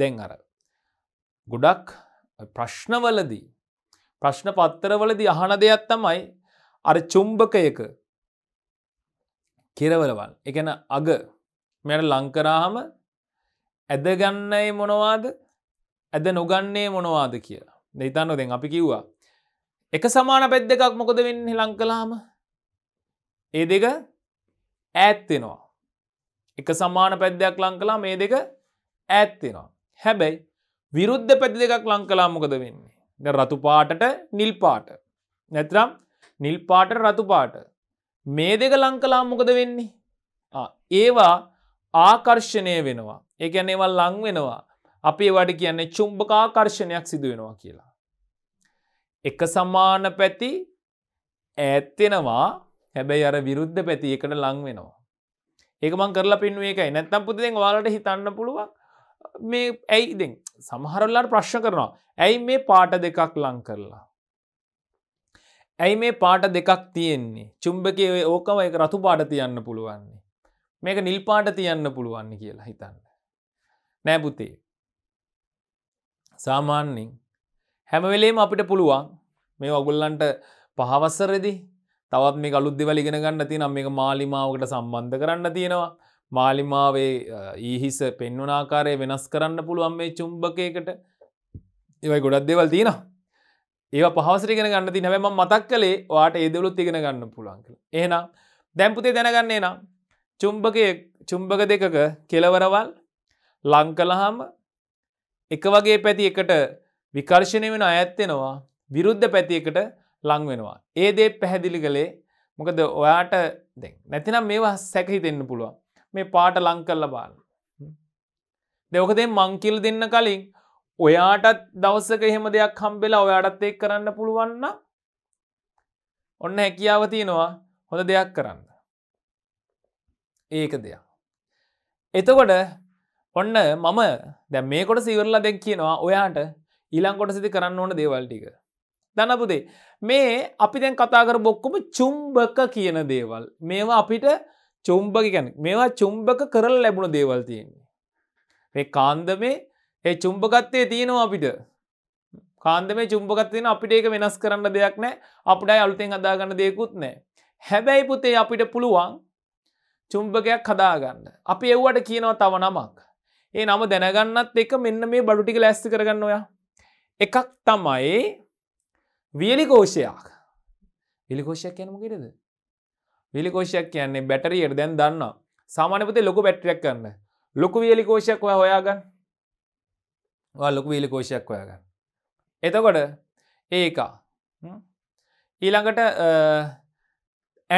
දැන් අර. ගොඩක් ප්‍රශ්නවලදී ප්‍රශ්න පත්තරවලදී අහන දෙයක් තමයි අර චුම්භකයක කෙරවලවල් එකන අග මෙට ලංකරාම ඇදගන්නයි මොනවාද ඇද නොගන්නේ මොනවාද කියලා දෙහිතන්න දෙෙන් අපි කිව්වා එක සමාන පැත් දෙකක් මොකද වෙන්න ලංකලාම ඒ දෙක ඇත්වෙනවා එක සමාන පැද්දයක් ලංකලා මේ දෙක ඇත්වෙනවා හැබැයි විරුද්ධ පැති දෙකක් ලංකලා මොකද වෙන්නේ ද රතු පාටට නිල් පාට නැතරම් නිල් පාට රතු පාට මේ දෙක ලංකලා මොකද වෙන්නේ ඒවා ආකර්ෂණය වෙනවා ඒ ඇනේවල් ලං වෙනවා අපේ වඩ කියන්නේ චුම්භකාකර්ශණයක් සිදුවෙනවා කියලා. එක සමාන පැති ඇත්වෙනවා හැබැයි අර විරුද්ධ පැති එකට ලං වෙනවා. ඒකමං කරලා පින්ුවේ එකයි නැත්තම් පුතිදෙන් වාලට හිතන්න පුළුවන් මේ ඇයිදෙන් සමහරල්ලාට ප්‍රශ්න කරනවා ඇයි මේ පාට දෙකක් ලං කරලා. ඇයි මේ පාට දෙකක් තියෙන්නේ චුම්භකය ඕකම එක රතු පාට තියන්න පුළුවන්නේ. මේක නිල් පාට තියන්න පුළුවන්න කියලා හිතන්න. නෑපුතේ සාමාන්‍යෙන් හැමවෙලේම අපිට පුළුවන් මේ ඔගුල්ලන්ට පහවස්සරදි තවත් මේ අලුද්දවල ඉගෙන ගන්න තියෙන මේ මාලිමාවකට සම්බන්ධ කරන්න තියෙනවා මාලිමාවේ ඊහිස පෙන්වනාකාරය වෙනස් කරන්න පුළුවන් මේ චුම්භකයකට ඒවයි ගොඩක් දෙවල් තියෙන ඒ පහසරිගෙන ගන්න ති හැම මතක් කලේ වාට ඒදවලුත් ඉගෙන ගන්න පුළුවන්ක ඒනම් දැම්පුතේ දැනගන්නේ නම් චුම්භකය චුම්භක දෙකක කෙලවරවල් ලංකලහාම එක වගේ පැති එකට විකර්ශණය වෙන අයත්වෙනවා විරුද්ධ පැති එකට ලං වෙනවා. ඒ දේ පැහැදිලි කළේ මොකද ඔයාට දෙ නැතිනම් මේවා සැකහි දෙන්න පුළුවන් මේ පාට ලං කරල බාල. දෙවකදේ මංකිල් දෙන්න කලින් ඔයාටත් දවසක එහෙම දෙයක් හම්බෙලා ඔයාටත් එක් කරන්න පුළුවන්න ඔන්න හැකියාව තියෙනවා හොඳ දෙයක් කරන්න. ඒක දෙයක්. එතකොට ඔන්න මම දැ මේකොට සිවරලා දෙක් කියනවා ඔයාට ඊළංකොට සිති කරන්න ඕන දේවල්ටික. දැනපුදේ මේ අපි දැන් කතාකර බොක්කොම චුම්බක කියන දේවල්. මේවා අපිට චුම්බකගැන මේවා චුම්බක කරල ලැබුණ දේවල් තියෙන්නේ. මේ කාන්දමේ ඒ චුම්බකත්තේ තියෙනවා අපිට කාන්දමේ චුම්පකත්තින අපිට ඒක වෙනස් කරන්න දෙයක් නෑ අපටයි අලුතෙන් අදාගන්න දෙයකුත් නෑ. හැබැයි පුතේ අපිට පුළුවන් චුම්බකයක් හදාගන්න. අපි එව්වට කියනවා තව නමක්. ඒ නම දැනගන්නත් එක මෙන්න මේ බඩුටික ලැස්ති කරගන්න ඔයා එකක් තමයි වියලිකෝෂයක් විලිකෝෂයක් කියන මකිරද විලිකෝෂයක් කියන්නේ බැටරියට දැන් දන්නවා සාමානපතේ ලොකු බැට්‍රියක් කරන්න ලොකු වියලිකෝෂයක් ඔය හොයාගන්න ලොකු විලිකෝෂයක් ඔයාගන්න එතකොට ඒකා ඊළඟට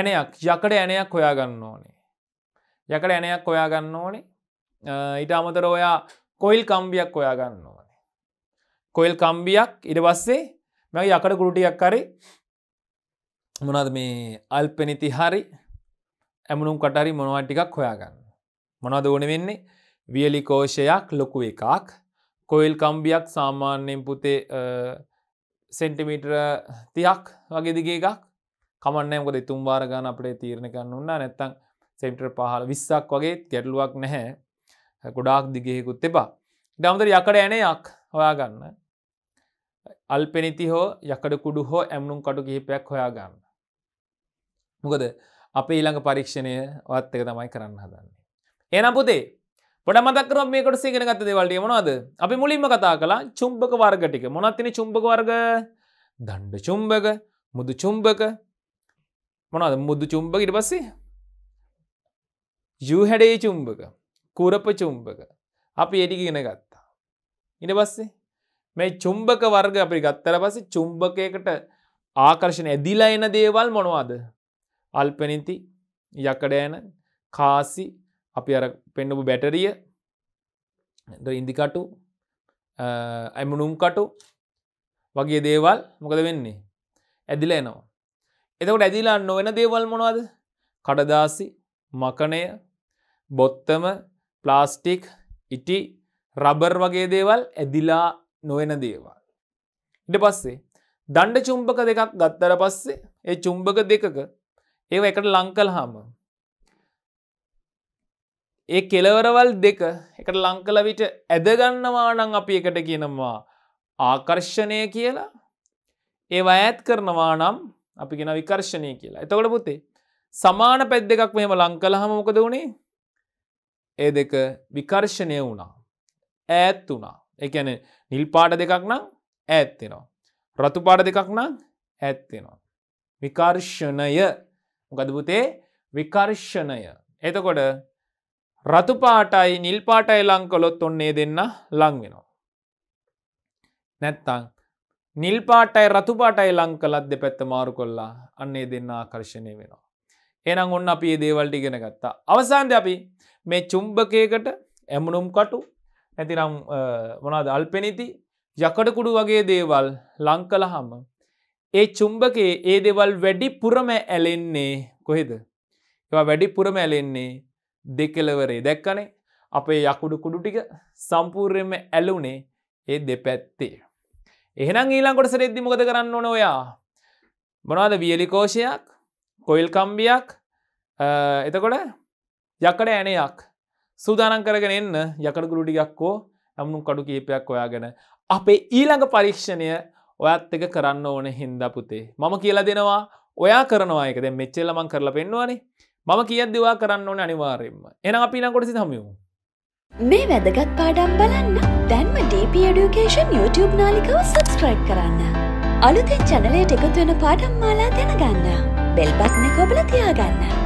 ඇනයක් යකට ඇනයක් හොයාගන්න ඕනේ යකට ඇනයක් හොයාගන්න ඕනේ ඉට අමතර ඔයා කොයිල් කම්බියක් ඔයා ගන්න ඕන කොයිල් කම්බියක් ඉඩ පස්සේ මැ යකට ගුරුටියක් කරි මොනද මේ අල්පෙනනිති හරි ඇමුණුම් කටරි මොනවටිකක් හොයාගන්න මොනද ඕන වෙන්නේ වියලිකෝෂයක් ලොකු එකක් කොයිල් කම්බියක් සාමාන්‍යයෙන් පුතේ සෙන්ටිමීටර තියක් වගේ දිගේ එකක් කමන්නෑ මොද තුම් වාරගන්න අපේ තීරණ කරන්න උන්න නැත්තං සෙන්ටර් පහල විස්සක් වගේ ගැටලුවක් නැහැ ගොඩාක් දිගෙහෙකුත් එපා දමුදර යකඩ ඇනයක් හොයාගන්න අල්පෙනනිති හෝ යකඩ කුඩු හෝ ඇමුණුම් කටු කිහිපයක් හොයාගන්න මොකද අප ඊළඟ පරීක්ෂණය වත් එක තමයි කරන්න හදන්නේ එනම් පුතේ ොඩ මතකර මේකට සිගෙන ගත දෙවල්ට මනවාද අපි මුලින්ම කතා කලා චුම්භක වර්ගටික මොනත්තින චුම්භක වර්ග දණ්ඩ චුම්භක මුදු චුම්භක මොනද මුදු චුම්භකට පස්සේ යූහැඩේ චුම්භක කුරප චුම්භක අපි එඩිගෙන ගත්තා. ඉන පස්සේ මේ චුම්භක වර්ග අපි ගත්තර පස චුම්භකයකට ආකර්ශණ ඇදිලා එන දේවල් මොනවාද. අල්පනිති යකඩ යන කාසි අපි අර පෙන්ඩපු බැටරිය ඉදිකටු ඇමුණුම්කටු වගේ දේවල් මොකද වෙන්නේ. ඇදිල එනවා. එතකට ඇදිලා නොවෙන දේවල් මොනවාද කඩදාසි මකනය බොත්තම ප්ලාස්ටික් ඉටි රබර් වගේ දේවල් ඇදිලා නොවෙන දේවල්. ඉට පස්සේ දණ්ඩ චුම්භක දෙකක් ගත්තර පස්සේ ඒ චුම්භක දෙකක ඒ එකට ලංකල් හාම ඒ කෙලවරවල් දෙක එකට ලංකල විට ඇදගන්නවා නං අපි එකට කියනවා ආකර්ෂණය කියලා ඒ අඇත් කරනවා නම් අපි ගෙන විකර්ශණය කියලා එතකොට පුතේ සමාන පැද් දෙකක් මෙම ලංකල හමෝකද වුණේ ඒ දෙක විකර්ශණය වුණා. ඈත් වුණා. එකන නිල්පාට දෙකක් නම් ඇත්තිෙනවා. රතුපාට දෙකක් නම් ඇත්තිෙනවා. විකර්ෂණය මොකදපුතේ විකර්ෂණය. එතකොට රතුපාටයි නිල්පාටයි ලංකලොත් ඔන්නේ දෙන්න ලං වෙනවා. නැත්තං නිල්පාටයි රතුපාටයි ලංකලත් දෙ පැත්ත මාරු කොල්ලා අන්නේ දෙන්න ආකර්ශණය වෙනවා. එනම් ඔන්න අපේ දේවල්ටිගෙන ගත්තා අවසාන්ද අපි මේ චුම්භකයකට ඇමුණුම් කටු නැතිනම් මොනාද අල්පෙනනිති යකඩකුඩු වගේ දේවල් ලංකලහම. ඒ චුම්භකයේ ඒ දෙවල් වැඩි පුරම ඇලෙන්නේ කොහෙද. ඒවා වැඩි පුරම ඇලෙන්නේ දෙකෙලවරේ දැක්කනේ අපේ යකුඩු කුඩු ටික සම්පූර්යෙන්ම ඇලුනේ ඒ දෙපැත්තේ. එහෙනම් ඊළංකොට සරෙද්දි මොකද කරන්න ඕන ඔයා. මොනවාද වියලිකෝෂයක් කොයිල් කම්බියක් එතකොට යකඩ ඇනයක් සූදානන් කරගෙන එන්න යකඩගුළු ටිකක්කෝ ඇමුණු කඩු කීපයක් ඔයාගෙන අපේ ඊළඟ පරීක්ෂණය ඔයත් එක කරන්න ඕන හින්දා පුතේ මම කියලා දෙනවා ඔයා කරනවා එකද මෙච්චෙල්ලමං කරලා පෙන්වානේ මම කියත් දෙවා කරන්න ඕන අනිවාරයෙන්ම එන අපි නකොට හමියමු මේ වැදගත් පාඩම් බලන්න දැන්ම DP Education YouTube නාලිකව සබස්ක්‍රයිබ් කරන්න අලුතෙන් චැනලයට එකතු වෙන පාඩම් මාලා දැනගන්න බෙල්බත්න කොබල තියාගන්න